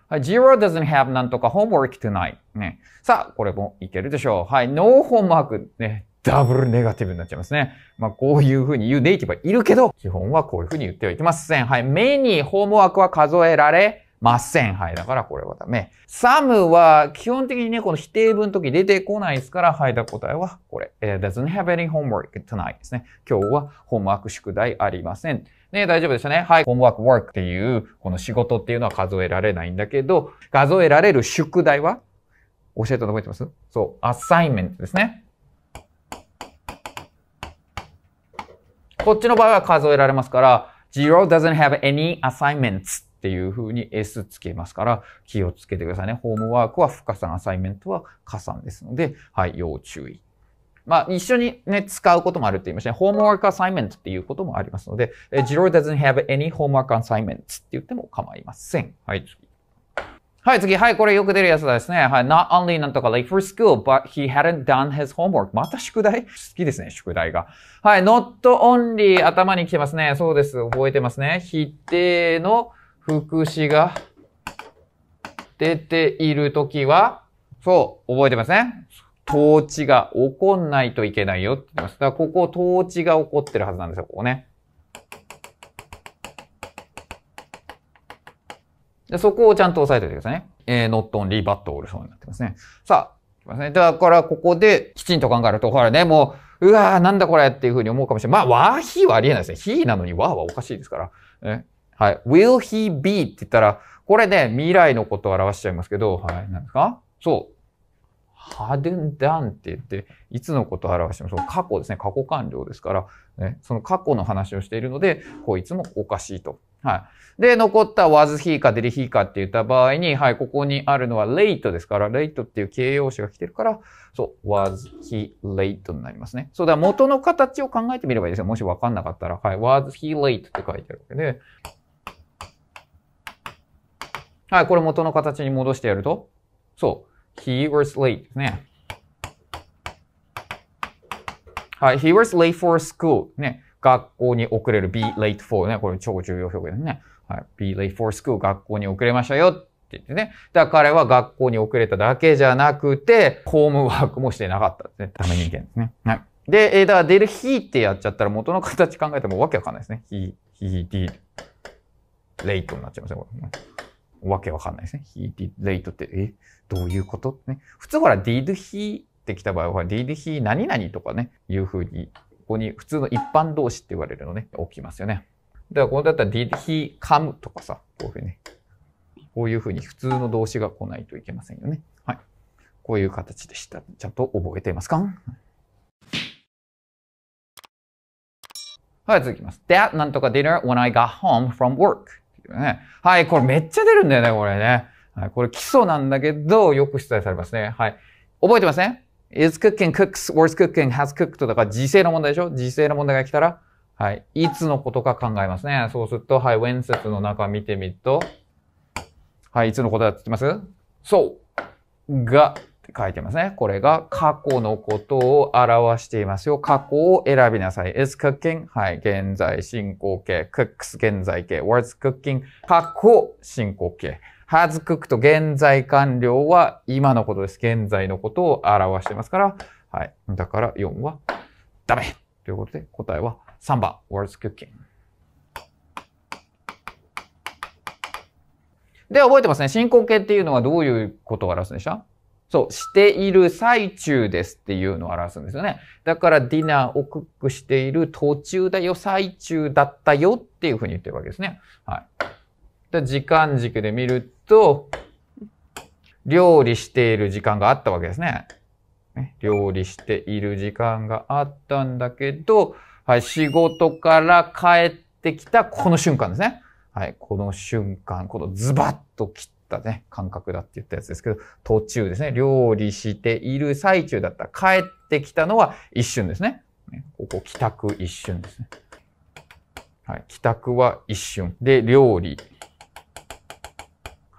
Speaker 1: はい、z e r o doesn't have なんとか homework tonight. ね。さあ、これもいけるでしょう。はい、no homework ね。ダブルネガティブになっちゃいますね。まあ、こういうふうに言うネイティブはいるけど、基本はこういうふうに言ってはいけません。はい。目にホームワークは数えられ、ません。はい。だからこれはダメ。サムは基本的にね、この否定文の時出てこないですから、はい。だ答えはこれ。え doesn't have any homework tonight ですね。今日はホームワーク宿題ありません。ね、大丈夫でしたね。はい。ホームワーク work っていう、この仕事っていうのは数えられないんだけど、数えられる宿題は教えたの覚えてますそう。アサイメントですね。こっちの場合は数えられますから、zero doesn't have any assignments っていう風に s つけますから、気をつけてくださいね。ホームワークは不加算、アサイメントは加算ですので、はい、要注意。まあ、一緒にね、使うこともあるって言いましたね。ホームワークアサイメントっていうこともありますので、zero doesn't have any homework assignments って言っても構いません。はい、はい、次。はい、これよく出るやつですね。はい。not only なんとか late for school, but he hadn't done his homework. また宿題好きですね、宿題が。はい。not only 頭に来てますね。そうです。覚えてますね。否定の副詞が出ているときは、そう、覚えてますね。統治が起こんないといけないよって言ってます。だからここ統治が起こってるはずなんですよ、ここね。でそこをちゃんと押さえておいてくださいね。えー、not only but also になってますね。さあ、ますね。だからここできちんと考えると、ほらね、もう、うわーなんだこれっていうふうに思うかもしれない。まあ、わーひーはありえないですね。ひーなのにわーはおかしいですから。ね、はい。will he be って言ったら、これね、未来のことを表しちゃいますけど、はい。なんですかそう。hadn't done って言って、いつのことを表しても、そ過去ですね、過去完了ですから、ね、その過去の話をしているので、こいつもおかしいと。はい。で、残った was he か did he かって言った場合に、はい、ここにあるのは late ですから、late っていう形容詞が来てるから、そう、was he late になりますね。そうだ、元の形を考えてみればいいですよ。もしわかんなかったら、はい、was he late って書いてあるわけで、はい、これ元の形に戻してやると、そう、he was late ですね。はい、he was late for school ね。学校に遅れる be late for ね。これ超重要表現ですね。はい。be late for school 学校に遅れましたよって言ってね。だから彼は学校に遅れただけじゃなくて、ホームワークもしてなかったっ、すね。ダメ人間ですね。はい。で、えだから出る he ってやっちゃったら元の形考えてもわけわかんないですね。he, he, did, late になっちゃいますね。これわけわかんないですね。he, did, late って、え、どういうことね。普通ほら did he って来た場合は did he 何々とかね、いうふうにここに普通の一般動詞って言われるのね、起きますよね。だから、これだったら did he come とかさ、こういうふうにね。こういうふうに普通の動詞が来ないといけませんよね。はい。こういう形でした。ちゃんと覚えていますかはい、続きます。That なんとか dinner when I got home from work、ね。はい、これめっちゃ出るんだよね、これね。はい、これ基礎なんだけど、よく出題されますね。はい。覚えてますね is cooking, cooks, was cooking, has cooked とか時制の問題でしょ時制の問題が来たら、はい。いつのことか考えますね。そうすると、はい。when 説の中見てみると、はい。いつのことだって言ってますそう。が、って書いてますね。これが過去のことを表していますよ。過去を選びなさい。is cooking はい。現在進行形。cooks 現在形。was cooking 過去進行形。has cooked と現在完了は今のことです。現在のことを表してますから、はい。だから4はダメということで答えは3番 was cooking。で、覚えてますね。進行形っていうのはどういうことを表すんでしたそう、している最中ですっていうのを表すんですよね。だからディナーをクックしている途中だよ、最中だったよっていうふうに言ってるわけですね。はい。時間軸で見ると、料理している時間があったわけですね。料理している時間があったんだけど、はい、仕事から帰ってきたこの瞬間ですね。はい、この瞬間、このズバッと切ったね、感覚だって言ったやつですけど、途中ですね、料理している最中だった。帰ってきたのは一瞬ですね。ここ、帰宅一瞬ですね。はい、帰宅は一瞬。で、料理。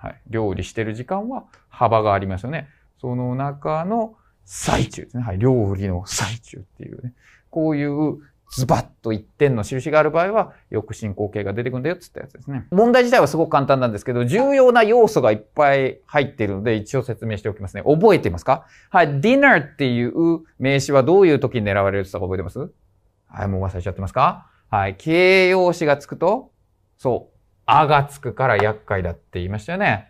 Speaker 1: はい、料理してる時間は幅がありますよね。その中の最中ですね。はい、料理の最中っていうね。こういうズバッと一点の印がある場合は、よく進行形が出てくるんだよっつったやつですね。問題自体はすごく簡単なんですけど、重要な要素がいっぱい入っているので、一応説明しておきますね。覚えていますかはい、dinner っていう名詞はどういう時に狙われるたか覚えてますはい、もう忘れちゃってますかはい、形容詞がつくと、そう、あがつくから厄介だって言いましたよね。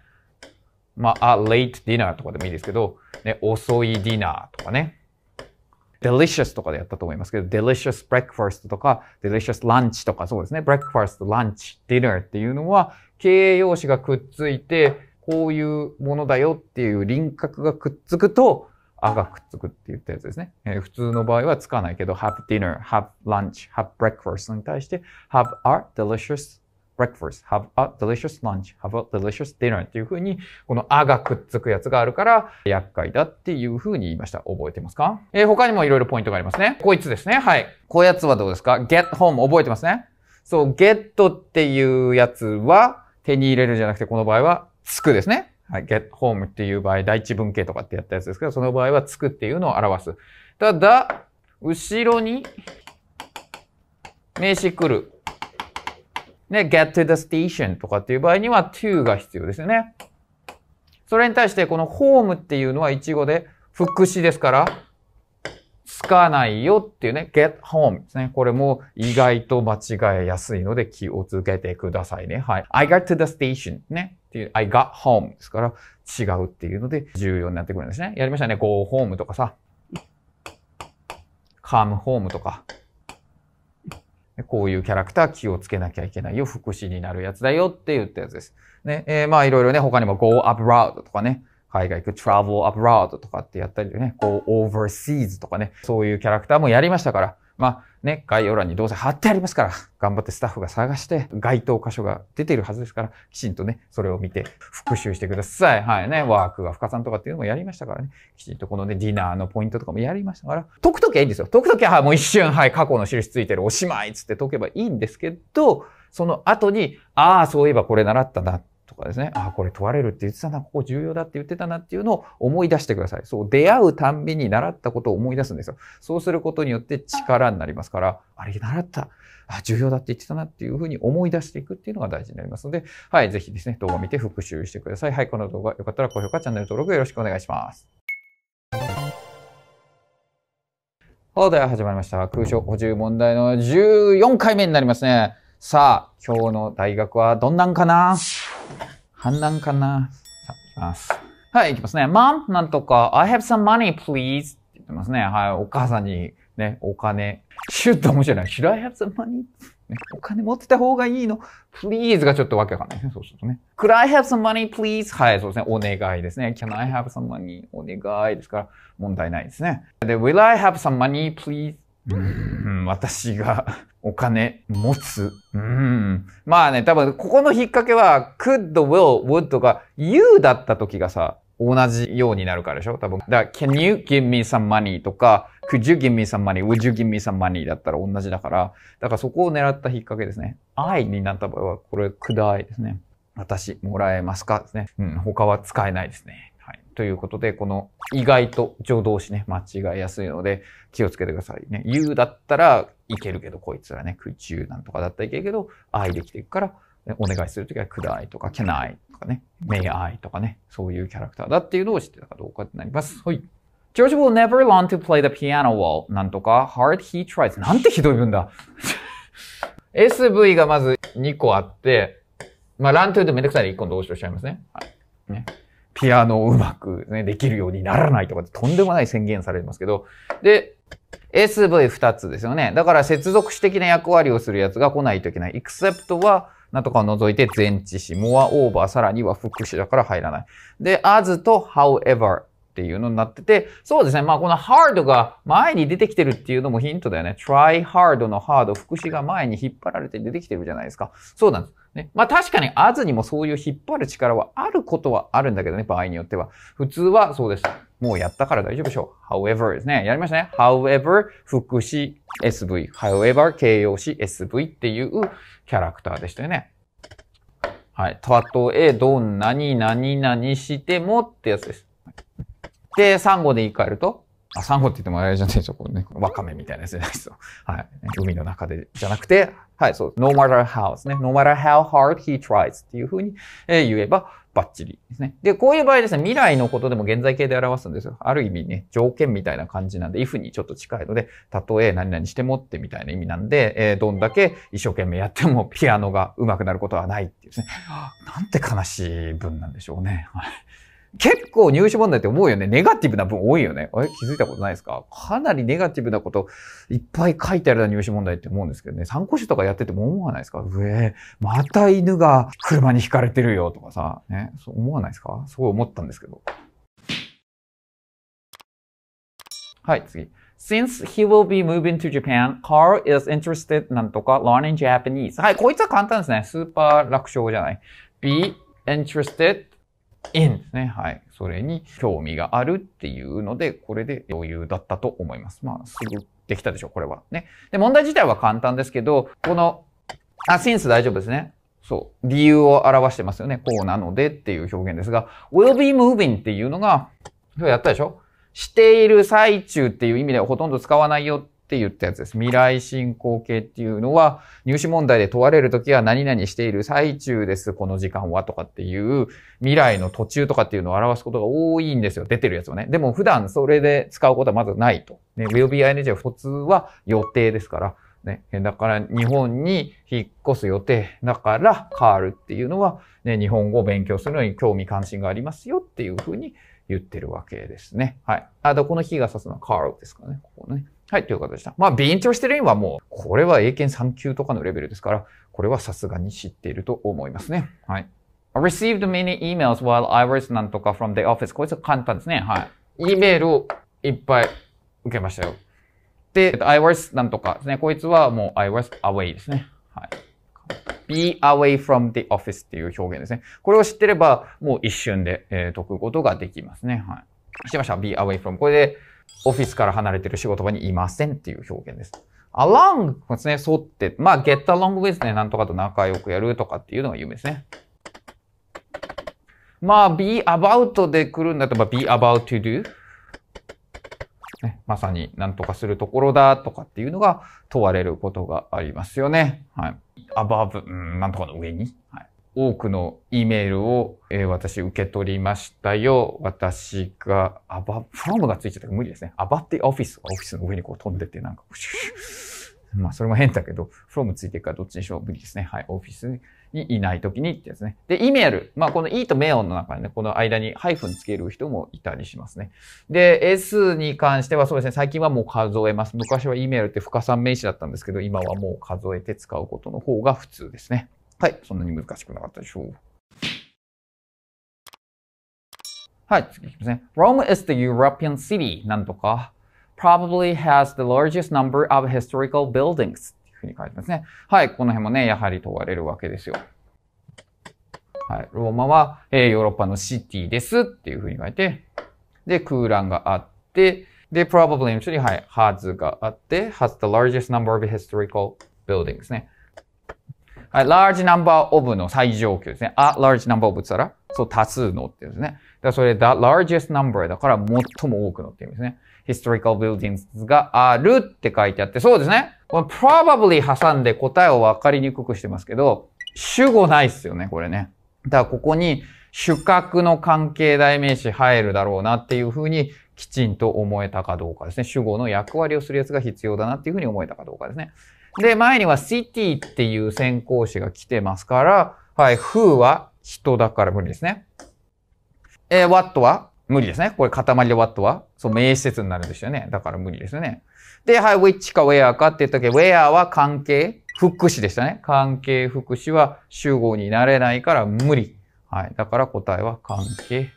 Speaker 1: まあ、a late dinner とかでもいいですけど、ね、遅いディナーとかね。delicious とかでやったと思いますけど、delicious breakfast とか、delicious lunch とかそうですね。breakfast, lunch, dinner っていうのは、形容詞がくっついて、こういうものだよっていう輪郭がくっつくと、あがくっつくって言ったやつですね。えー、普通の場合はつかないけど、have dinner, have lunch, have breakfast に対して、have a delicious breakfast, have a delicious lunch, have a delicious dinner っていう風に、このあがくっつくやつがあるから、厄介だっていう風に言いました。覚えてますかえー、他にもいろいろポイントがありますね。こいつですね。はい。こういうやつはどうですか ?get home 覚えてますね。そう、get っていうやつは手に入れるじゃなくて、この場合はつくですね。はい、get home っていう場合、第一文系とかってやったやつですけど、その場合はつくっていうのを表す。ただ、後ろに名詞来るね、get to the station とかっていう場合には to が必要ですよね。それに対してこの home っていうのは一語で副詞ですから、つかないよっていうね、get home ですね。これも意外と間違えやすいので気をつけてくださいね。はい。I got to the station ね。っていう、I got home ですから違うっていうので重要になってくるんですね。やりましたね。go home とかさ。come home とか。こういうキャラクター気をつけなきゃいけないよ。福祉になるやつだよって言ったやつです。ね。えー、まあいろいろね、他にも go abroad とかね。海外行く travel abroad とかってやったりね。go overseas とかね。そういうキャラクターもやりましたから。まあね、概要欄にどうせ貼ってありますから、頑張ってスタッフが探して、該当箇所が出ているはずですから、きちんとね、それを見て復習してください。はいね、ワークが深さんとかっていうのもやりましたからね、きちんとこのね、ディナーのポイントとかもやりましたから、解くときはいいんですよ。解くときは、もう一瞬、はい、過去の印ついてるおしまいっつって解けばいいんですけど、その後に、ああ、そういえばこれ習ったなっとかですね、あ、これ問われるって言ってたな、ここ重要だって言ってたなっていうのを思い出してください。そう、出会うたんびに習ったことを思い出すんですよ。そうすることによって力になりますから、あれ、習った。あ、重要だって言ってたなっていうふうに思い出していくっていうのが大事になりますので、はい、ぜひですね、動画を見て復習してください。はい、この動画よかったら高評価、チャンネル登録よろしくお願いします。はい、では始まりました。空所補充問題の14回目になりますね。さあ、今日の大学はどんなんかな反乱かなさあ、いきます。はい、いきますね。Mom, なんとか、I have some money, please. って言ってますね。はい、お母さんに、ね、お金。シュッと面白い。な。Should I have some money? ね、お金持ってた方がいいの ?please がちょっとわけわかんないですね。そうするとね。Could I have some money, please? はい、そうですね。お願いですね。Can I have some money? お願いですから、問題ないですね。で、Will I have some money, please? うん、私がお金持つ。うん。まあね、多分、ここの引っ掛けは、could, will, would とか、you だった時がさ、同じようになるからでしょ多分。だから、can you give me some money とか、could you give me some money, would you give me some money だったら同じだから、だからそこを狙った引っ掛けですね。I になった場合は、これ、could I ですね。私、もらえますかですね。うん、他は使えないですね。はい。ということで、この意外と助動詞ね、間違いやすいので気をつけてくださいね。言う u だったらいけるけど、こいつらね、空中なんとかだったらいけるけど、I できていくから、お願いするときは could I とか can I とかね、may I とかね、そういうキャラクターだっていうのを知ってたかどうかってなります。はい。George will never learn to play the piano well. なんとか hard he tries. なんてひどい文だ。SV がまず2個あって、まあ、ラントゥーでめんどくさいで1個の動詞としちゃいますね。はい。ね。ピアノをうまく、ね、できるようにならないとか、とんでもない宣言されますけど、で、SV2 つですよね。だから接続詞的な役割をするやつが来ないといけない。except は、なんとかを除いて前置詞、more over、さらには副詞だから入らない。で、as と however っていうのになってて、そうですね。まあこの hard が前に出てきてるっていうのもヒントだよね。try hard の hard、副詞が前に引っ張られて出てきてるじゃないですか。そうなんです。ね。まあ確かにアズにもそういう引っ張る力はあることはあるんだけどね、場合によっては。普通はそうです。もうやったから大丈夫でしょう。however ですね。やりましたね。however 副詞 SV。however 形容詞 SV っていうキャラクターでしたよね。はい。たとえどんなに何々してもってやつです。で、サンゴで言い換えると、あ、サンゴって言ってもあれじゃないでしょ、こうね。ワカメみたいなやつじゃないですよ。はい。海の中で、じゃなくて、はい、そうです。no matter how ですね。no matter how hard he tries っていうふうに、え言えばバッチリですね。で、こういう場合ですね、未来のことでも現在形で表すんですよ。ある意味ね、条件みたいな感じなんで、if にちょっと近いので、たとえ何々してもってみたいな意味なんで、えー、どんだけ一生懸命やってもピアノが上手くなることはないっていうですね。なんて悲しい文なんでしょうね。はい。結構入試問題って思うよね。ネガティブな分多いよね。あれ気づいたことないですかかなりネガティブなこといっぱい書いてあるな入試問題って思うんですけどね。参考書とかやってても思わないですかうえまた犬が車にひかれてるよとかさ、ね。そう思わないですかすごい思ったんですけど。はい、次。Since he will be moving to Japan, Carl is interested なんとか learning Japanese. はい、こいつは簡単ですね。スーパー楽勝じゃない。be interested 円ですね。はい。それに興味があるっていうので、これで余裕だったと思います。まあ、すぐできたでしょ、これは。ね。で、問題自体は簡単ですけど、この、あ、センス大丈夫ですね。そう。理由を表してますよね。こうなのでっていう表現ですが、will be moving っていうのが、今日やったでしょしている最中っていう意味ではほとんど使わないよって言ったやつです。未来進行形っていうのは、入試問題で問われるときは何々している最中です、この時間はとかっていう、未来の途中とかっていうのを表すことが多いんですよ。出てるやつはね。でも普段それで使うことはまずないと。ね、will be ing は普通は予定ですから。ね、だから日本に引っ越す予定だから変わるっていうのは、ね、日本語を勉強するのに興味関心がありますよっていうふうに言ってるわけですね。はい。あと、この日が指すのは変わるですかね、ここね。はい、ということでした。まあ、ビンチョしてるインはもう、これは英検3級とかのレベルですから、これはさすがに知っていると思いますね。はい。I received many emails while I was なんとか from the office. こいつ簡単ですね。はい。E メールをいっぱい受けましたよ。で、I was なんとかですね。こいつはもう I was away ですね。はい。be away from the office っていう表現ですね。これを知ってれば、もう一瞬で、えー、解くことができますね。はい。してました。be away from. これで、オフィスから離れてる仕事場にいませんっていう表現です。along ですね、沿って、まあ get along with ね、なんとかと仲良くやるとかっていうのが有名ですね。まあ be about で来るんだとば be about to do ね、まさになんとかするところだとかっていうのが問われることがありますよね。はい。above、うん、なんとかの上に。はい。多くの E メールを、えー、私受け取りましたよ。私が、アバ、フロムがついちゃったから無理ですね。アバってオフィス、オフィスの上にこう飛んでて、なんか、まあ、それも変だけど、フロムついてるからどっちにしろ無理ですね。はい。オフィスにいないときにってやつね。で、E メール。まあ、この E とメオンの中にね、この間にハイフンつける人もいたりしますね。で、S に関してはそうですね、最近はもう数えます。昔は E メールって不可算名詞だったんですけど、今はもう数えて使うことの方が普通ですね。はい、そんなに難しくなかったでしょう。はい、次いきますね。Rome is the European city なんとか probably has the largest number of historical buildings っていうふうに書いてますね。はい、この辺もね、やはり問われるわけですよ。はい、ローマは、えー、ヨーロッパのシティですっていうふうに書いて、で、空欄があって、で、probably の後に、はい、has があって、has the largest number of historical buildings ね。はい、large number of の最上級ですね。a large number of って言ったら、そう、多数のっていうんですね。だそれ、the largest number だから最も多くのっていうんですね。historical buildings があるって書いてあって、そうですね。この probably 挟んで答えを分かりにくくしてますけど、主語ないっすよね、これね。だからここに主格の関係代名詞入るだろうなっていうふうにきちんと思えたかどうかですね。主語の役割をするやつが必要だなっていうふうに思えたかどうかですね。で、前には city っていう先行詞が来てますから、はい、who は人だから無理ですね。えー、what は無理ですね。これ塊で what はそう、名詞説になるんですよね。だから無理ですね。で、はい、which か where かって言ったけど、where は関係副詞でしたね。関係副詞は主語になれないから無理。はい。だから答えは関係。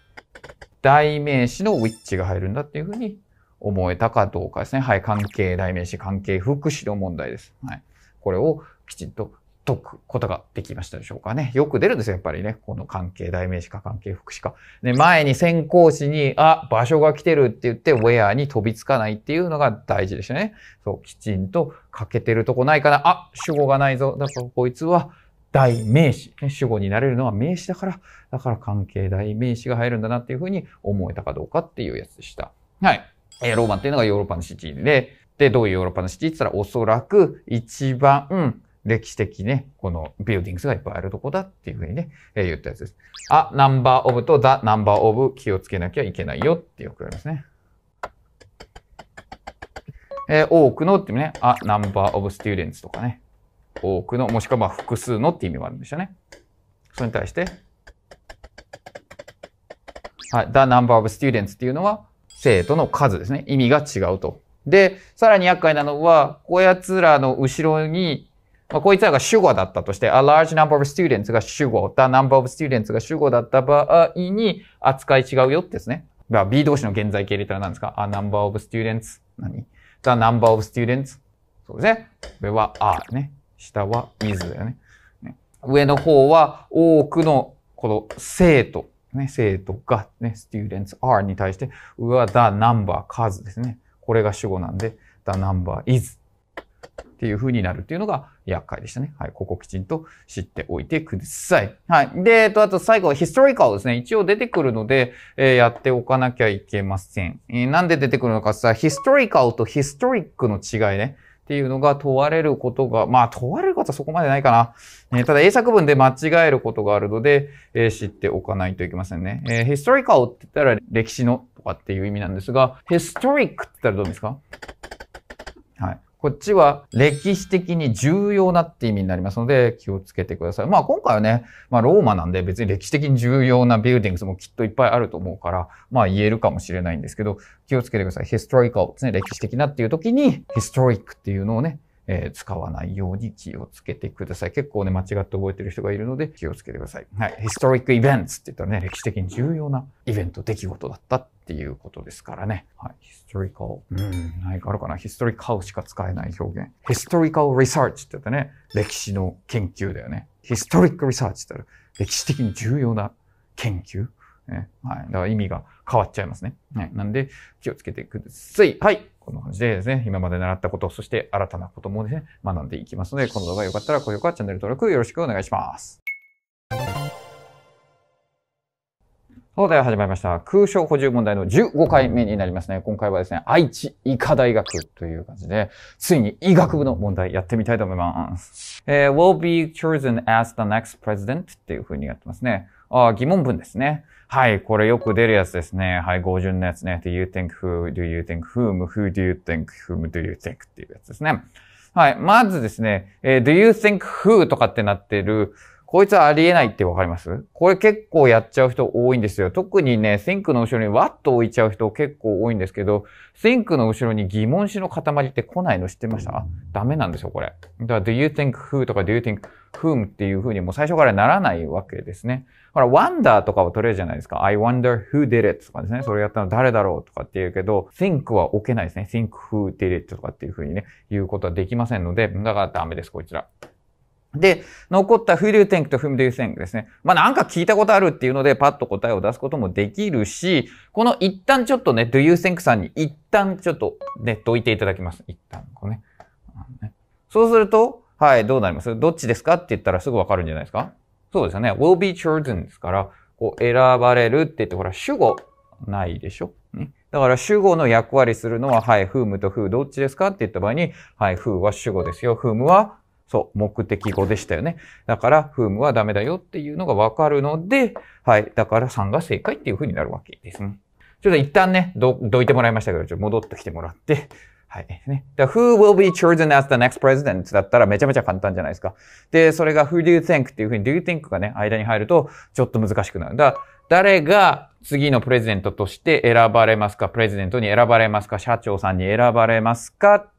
Speaker 1: 代名詞の which が入るんだっていうふうに思えたかどうかですね。はい。関係代名詞、関係副詞の問題です。はい。これをきちんと解くことができましたでしょうかね。よく出るんですよ、やっぱりね。この関係代名詞か関係副詞か。ね、前に先行詞に、あ、場所が来てるって言って、ウェアに飛びつかないっていうのが大事でしたね。そう、きちんと欠けてるとこないかな。あ、主語がないぞ。だからこいつは、代名詞、ね、主語になれるのは名詞だから、だから関係代名詞が入るんだなっていうふうに思えたかどうかっていうやつでした。はい。えー、ローマっていうのがヨーロッパのシティで、で、どういうヨーロッパのシティって言ったら、おそらく一番歴史的ね、このビルディングスがいっぱいあるとこだっていうふうにね、えー、言ったやつです。あ、ナンバーオブとザ・ナンバーオブ気をつけなきゃいけないよってよく言われますね。えー、多くのってね、あ、ナンバーオブステューデンツとかね。多くの、もしくはまあ複数のって意味もあるんでしたね。それに対して、はい、ザ・ナンバーオブスティーレンツっていうのは、生徒の数ですね。意味が違うと。で、さらに厄介なのは、こやつらの後ろに、まあ、こいつらが主語だったとして、a large number of students が主語、the number of students が主語だった場合に、扱い違うよってですね。まあ、B 動詞の現在形入れたら何ですか ?a number of students 何 ?the number of students そうですね。上は are ね。下は is だよね。上の方は多くのこの生徒ね、生徒が、ね、students are に対して、うわ the number 数ですね。これが主語なんで、the number is っていう風になるっていうのが厄介でしたね。はい。ここきちんと知っておいてください。はい。で、えっと、あと最後はヒストリカルですね。一応出てくるので、えー、やっておかなきゃいけません。えー、なんで出てくるのかさ、ヒストリカルとヒストリックの違いね。っていうのが問われることが、まあ問われることはそこまでないかな。えー、ただ英作文で間違えることがあるので、えー、知っておかないといけませんね。えー、historical って言ったら歴史のとかっていう意味なんですが、historic って言ったらどうですかはい。こっちは歴史的に重要なって意味になりますので気をつけてください。まあ今回はね、まあローマなんで別に歴史的に重要なビルディングスもきっといっぱいあると思うから、まあ言えるかもしれないんですけど、気をつけてください。historical ですね、歴史的なっていう時に historic っていうのをね、えー、使わないように気をつけてください。結構ね、間違って覚えてる人がいるので気をつけてください。はい。historic events って言ったらね、歴史的に重要なイベント、出来事だったっていうことですからね。はい。historical。うん、何かあるかな。historical しか使えない表現。historical research って言ったらね、歴史の研究だよね。historic research って言ったら歴史的に重要な研究。ね、はい。だから意味が変わっちゃいますね。はい。なんで、気をつけてください。はい。こんな感じでですね、今まで習ったこと、そして新たなこともね、学んでいきますので、この動画良かったら高評価、チャンネル登録よろしくお願いします。そうでは始まりました。空床補充問題の15回目になりますね。今回はですね、愛知医科大学という感じで、ついに医学部の問題やってみたいと思います。えー、will be chosen as the next president っていうふうにやってますね。あ疑問文ですね。はい、これよく出るやつですね。はい、語順のやつね。do you think who, do you think whom, who do you think, whom do you think っていうやつですね。はい、まずですね、えー、do you think who とかってなってる、こいつはありえないってわかりますこれ結構やっちゃう人多いんですよ。特にね、think の後ろにわっと置いちゃう人結構多いんですけど、think の後ろに疑問詞の塊って来ないの知ってましたダメなんですよ、これ。だから、do you think who とか do you think whom っていう風にもう最初からならないわけですね。ほら、wonder とかは取れるじゃないですか。I wonder who did it とかですね。それやったの誰だろうとかって言うけど、think は置けないですね。think who did it とかっていう風にね、言うことはできませんので、だからダメです、こいつら。で、残った Who do y と Whom do y o ですね。まあなんか聞いたことあるっていうのでパッと答えを出すこともできるし、この一旦ちょっとね、do you think さんに一旦ちょっとね、といていただきます。一旦こうね。そうすると、はい、どうなりますどっちですかって言ったらすぐわかるんじゃないですかそうですよね。will be chosen ですから、こう選ばれるって言って、ほら、主語ないでしょ、ね、だから主語の役割するのは、はい、whom と who どっちですかって言った場合に、はい、who は主語ですよ。whom はそう、目的語でしたよね。だから、フームはダメだよっていうのがわかるので、はい。だから3が正解っていう風になるわけですね。ちょっと一旦ね、ど、どいてもらいましたけど、ちょっと戻ってきてもらって、はい。ね。だ who will be chosen as the next president だったらめちゃめちゃ簡単じゃないですか。で、それが who do you think っていうふうに do you think がね、間に入るとちょっと難しくなる。だ誰が次のプレゼントとして選ばれますかプレゼントに選ばれますか社長さんに選ばれますか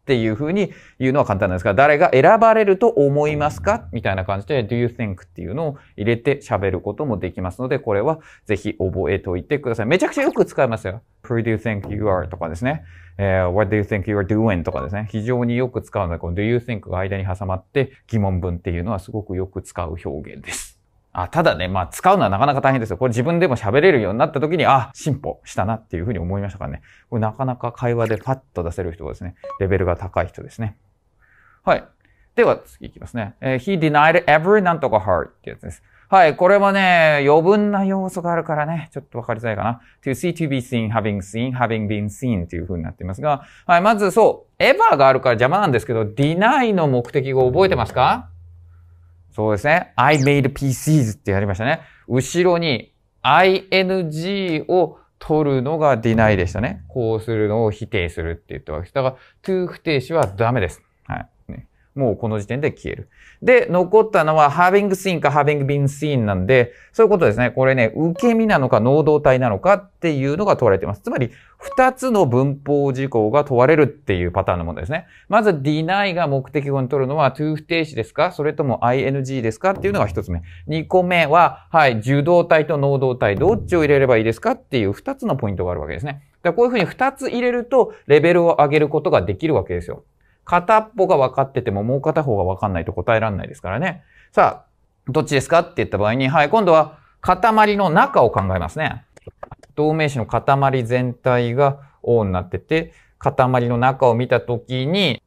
Speaker 1: っていうふうに言うのは簡単なんですが、誰が選ばれると思いますかみたいな感じで、do you think っていうのを入れて喋ることもできますので、これはぜひ覚えておいてください。めちゃくちゃよく使いますよ。who do you think you are とかですね。え what do you think you are doing とかですね。非常によく使うので、この do you think が間に挟まって疑問文っていうのはすごくよく使う表現です。あ、ただね、まあ使うのはなかなか大変ですよ。これ自分でも喋れるようになった時に、あ、進歩したなっていうふうに思いましたからね。これなかなか会話でパッと出せる人がですね、レベルが高い人ですね。はい。では次いきますね。えー、he denied every なんとか her ってやつです。はい。これもね、余分な要素があるからね、ちょっとわかりづらいかな。to see, to be seen, having seen, having been seen という風になっていますが、はい。まずそう、エヴァがあるから邪魔なんですけど、deny の目的を覚えてますかそうですね。I made PCs ってやりましたね。後ろに ing を取るのが deny でしたね。こうするのを否定するって言ったわけです。だから、to 不定詞はダメです。もうこの時点で消える。で、残ったのは having seen か having been seen なんで、そういうことですね。これね、受け身なのか能動体なのかっていうのが問われています。つまり、二つの文法事項が問われるっていうパターンのものですね。まず、deny が目的語に取るのは to 不定詞ですかそれとも ing ですかっていうのが一つ目。二個目は、はい、受動体と能動体、どっちを入れればいいですかっていう二つのポイントがあるわけですね。こういうふうに二つ入れると、レベルを上げることができるわけですよ。片っぽが分かっててももう片方が分かんないと答えられないですからね。さあ、どっちですかって言った場合に、はい、今度は塊の中を考えますね。同名詞の塊全体が O になってて、塊の中を見たときに、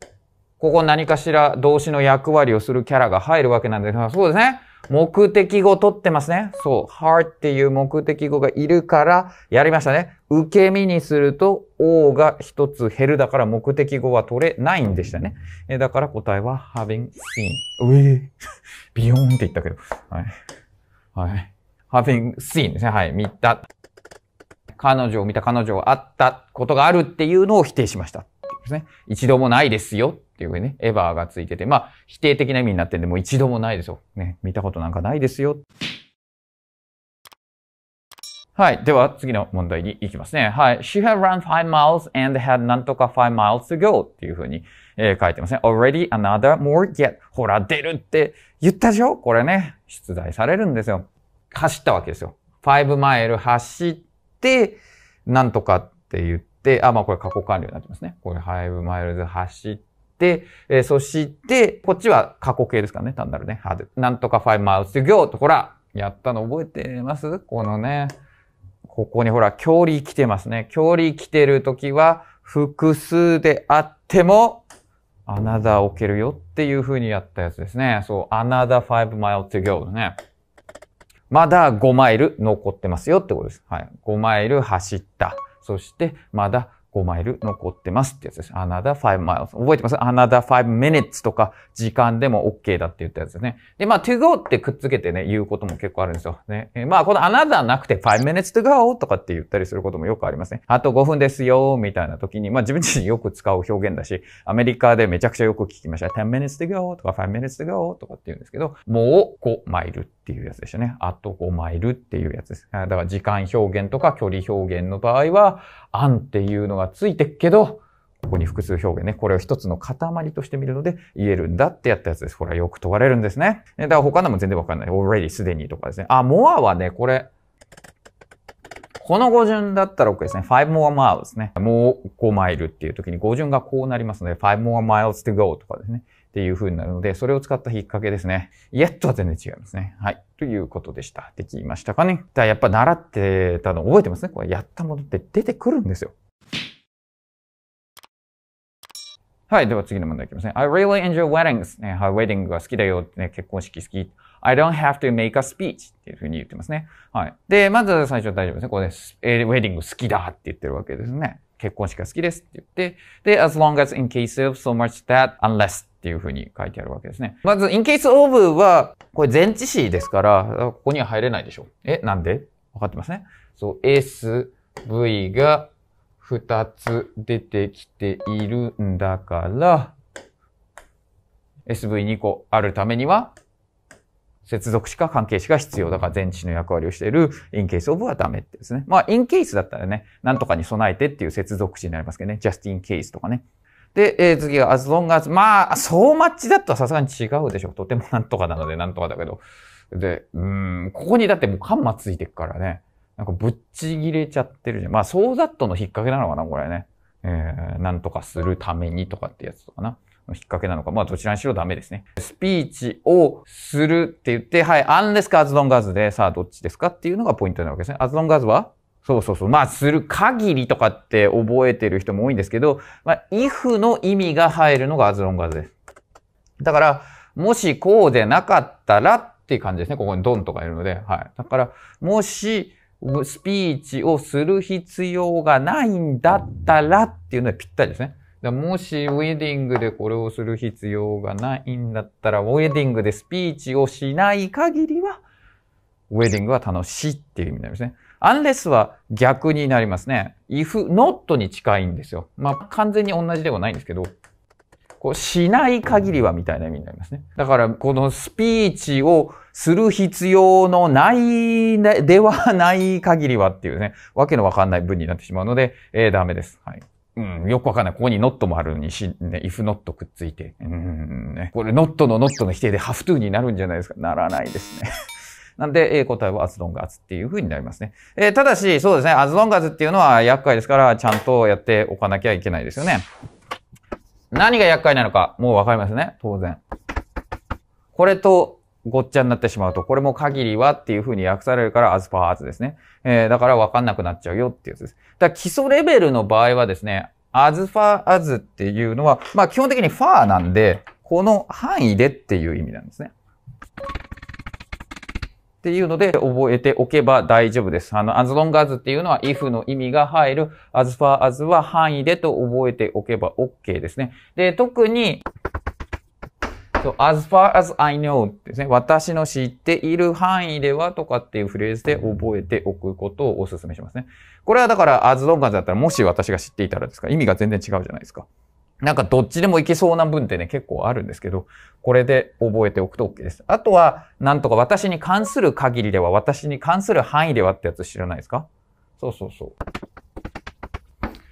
Speaker 1: ここ何かしら動詞の役割をするキャラが入るわけなんですが、そうですね。目的語取ってますね。そう。h a r t っていう目的語がいるから、やりましたね。受け身にすると、O が一つ減る。だから目的語は取れないんでしたね。えだから答えは having seen。うえー、ビヨーンって言ったけど。はい。はい。having seen ですね。はい。見た。彼女を見た、彼女を会ったことがあるっていうのを否定しました。ですね。一度もないですよっていうふうにね、エヴァーがついてて、まあ、否定的な意味になってんで、もう一度もないですよ。ね。見たことなんかないですよ。はい。では、次の問題に行きますね。はい。She had run five miles and had なんとか five miles to go っていうふうに、えー、書いてますね。already another more yet. ほら、出るって言ったでしょこれね、出題されるんですよ。走ったわけですよ。five 5マイル走って、なんとかって言って、あ、まあこれ過去完了になってますね。これ five miles 走って、えー、そして、こっちは過去形ですからね、単なるね。なんとか five miles to go と、ほら、やったの覚えてますこのね。ここにほら、距離来てますね。距離来てるときは、複数であっても、アナザー置けるよっていう風にやったやつですね。そう、another 5 mile to g ね。まだ5マイル残ってますよってことです。はい。5マイル走った。そして、まだ5マイル残ってますってやつです。another 5 miles. 覚えてます ?another 5 minutes とか時間でも OK だって言ったやつですね。で、まあ to go ってくっつけてね、言うことも結構あるんですよ。ね。えー、まあこの another なくて5 minutes to go とかって言ったりすることもよくありますね。あと5分ですよ、みたいな時に、まあ自分自身よく使う表現だし、アメリカでめちゃくちゃよく聞きました。10 minutes to go とか5 minutes to go とかって言うんですけど、もう5マイルっていうやつでしたね。あと5マイルっていうやつです。だから時間表現とか距離表現の場合は、アンっていうのがついてっけど、ここに複数表現ね。これを一つの塊として見るので言えるんだってやったやつです。これはよく問われるんですね。だから他のも全然わかんない。already すでにとかですね。あ、more はね、これ、この語順だったら OK ですね。5 more miles ね。もう5マイルっていう時に語順がこうなりますので、5 more miles to go とかですね。っていう風になるので、それを使った引っ掛けですね。イエットは全然違いますね。はい。ということでした。できましたかね。だやっぱ習ってたの覚えてますね。これやったものって出てくるんですよ。はい。では次の問題いきますね。I really enjoy weddings. ね、はい、ウェディングが好きだよ。ね、結婚式好き。I don't have to make a speech っていうふうに言ってますね。はい。で、まず最初大丈夫ですね。これで、ね、ウェディング好きだって言ってるわけですね。結婚式が好きですって言って、で、as long as in case of so much that unless っていうふうに書いてあるわけですね。まず、in case of は、これ前置詞ですから、ここには入れないでしょ。え、なんでわかってますね。そう、S、V が2つ出てきているんだから、SV2 個あるためには、接続詞か関係詞が必要だから前置詞の役割をしている in case of はダメってですね。まあ in case だったらね、なんとかに備えてっていう接続詞になりますけどね。just in case とかね。で、えー、次が as long as まあ、そうマッチだとさすがに違うでしょ。とてもなんとかなのでなんとかだけど。で、うん、ここにだってもうカンマついてくからね。なんかぶっちぎれちゃってるじゃん。まあ、そうっとの引っ掛けなのかな、これね。えー、なんとかするためにとかってやつとかな。の引っ掛けなのか、まあどちらにしろダメですね。スピーチをするって言って、はい、アンレスかアズロンガーズで、さあどっちですかっていうのがポイントなわけですね。アズロンガーズはそうそうそう。まあ、する限りとかって覚えてる人も多いんですけど、まあ、if の意味が入るのがアズロンガーズです。だから、もしこうでなかったらっていう感じですね。ここにドンとかいるので。はい。だから、もし、スピーチをする必要がないんだったらっていうのはぴったりですね。だもし、ウェディングでこれをする必要がないんだったら、ウェディングでスピーチをしない限りは、ウェディングは楽しいっていう意味になりますね。unless は逆になりますね。if, not に近いんですよ。まあ、完全に同じではないんですけど、こう、しない限りはみたいな意味になりますね。だから、このスピーチをする必要のない、ではない限りはっていうね、わけのわかんない文になってしまうので、えー、ダメです。はい。うん、よくわかんない。ここにノットもあるのにし、ね、if not くっついて。うん、ね。これ、ノットのノットの否定で have to になるんじゃないですか。ならないですね。なんで、えー、答えは as long as っていう風になりますね。えー、ただし、そうですね。as long as っていうのは厄介ですから、ちゃんとやっておかなきゃいけないですよね。何が厄介なのか、もうわかりますね。当然。これと、ごっちゃになってしまうと、これも限りはっていう風に訳されるから、as per as ですね。えー、だから分かんなくなっちゃうよっていうやつです。だ基礎レベルの場合はですね、as far as っていうのは、まあ基本的に far なんで、この範囲でっていう意味なんですね。っていうので覚えておけば大丈夫です。あの、as long as っていうのは if の意味が入る as far as は範囲でと覚えておけば OK ですね。で、特に So, as far as I know ですね。私の知っている範囲ではとかっていうフレーズで覚えておくことをお勧めしますね。これはだから as long as だったらもし私が知っていたらですか意味が全然違うじゃないですか。なんかどっちでもいけそうな文ってね、結構あるんですけど、これで覚えておくと OK です。あとは、なんとか私に関する限りでは、私に関する範囲ではってやつ知らないですかそうそうそう。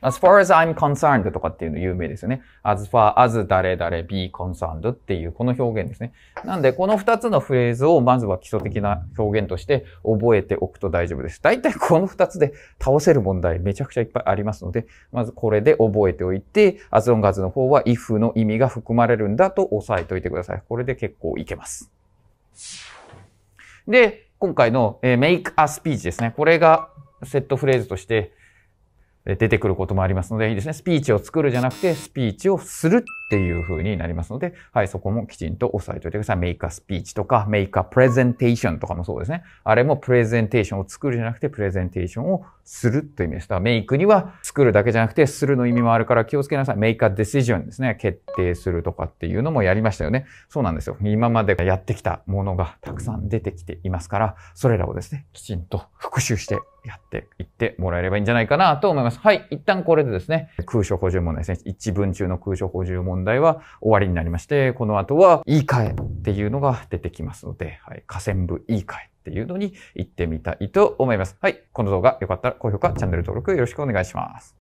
Speaker 1: as far as I'm concerned とかっていうの有名ですよね。as far as 誰々 be concerned っていうこの表現ですね。なんで、この2つのフレーズをまずは基礎的な表現として覚えておくと大丈夫です。大体 この2つで倒せる問題めちゃくちゃいっぱいありますので、まずこれで覚えておいて、as long as の方は if の意味が含まれるんだと押さえておいてください。これで結構いけます。で、今回の、え make a speech ですね。これがセットフレーズとして、出てくることもありますので、いいですね。スピーチを作るじゃなくて、スピーチをするっていう風になりますので、はい、そこもきちんと押さえておいてください。メイクアスピーチとか、メイクアプレゼンテーションとかもそうですね。あれもプレゼンテーションを作るじゃなくて、プレゼンテーションをするという意味です。だからメイクには作るだけじゃなくてするの意味もあるから気をつけなさい。メイクアディシジョンですね。決定するとかっていうのもやりましたよね。そうなんですよ。今までやってきたものがたくさん出てきていますから、それらをですね、きちんと復習してやっていってもらえればいいんじゃないかなと思います。はい。一旦これでですね、空所補充問題ですね。一文中の空所補充問題は終わりになりまして、この後は言い換えっていうのが出てきますので、はい、河川部言い換え。っていうのに行ってみたいと思います。はい。この動画良かったら高評価、チャンネル登録よろしくお願いします。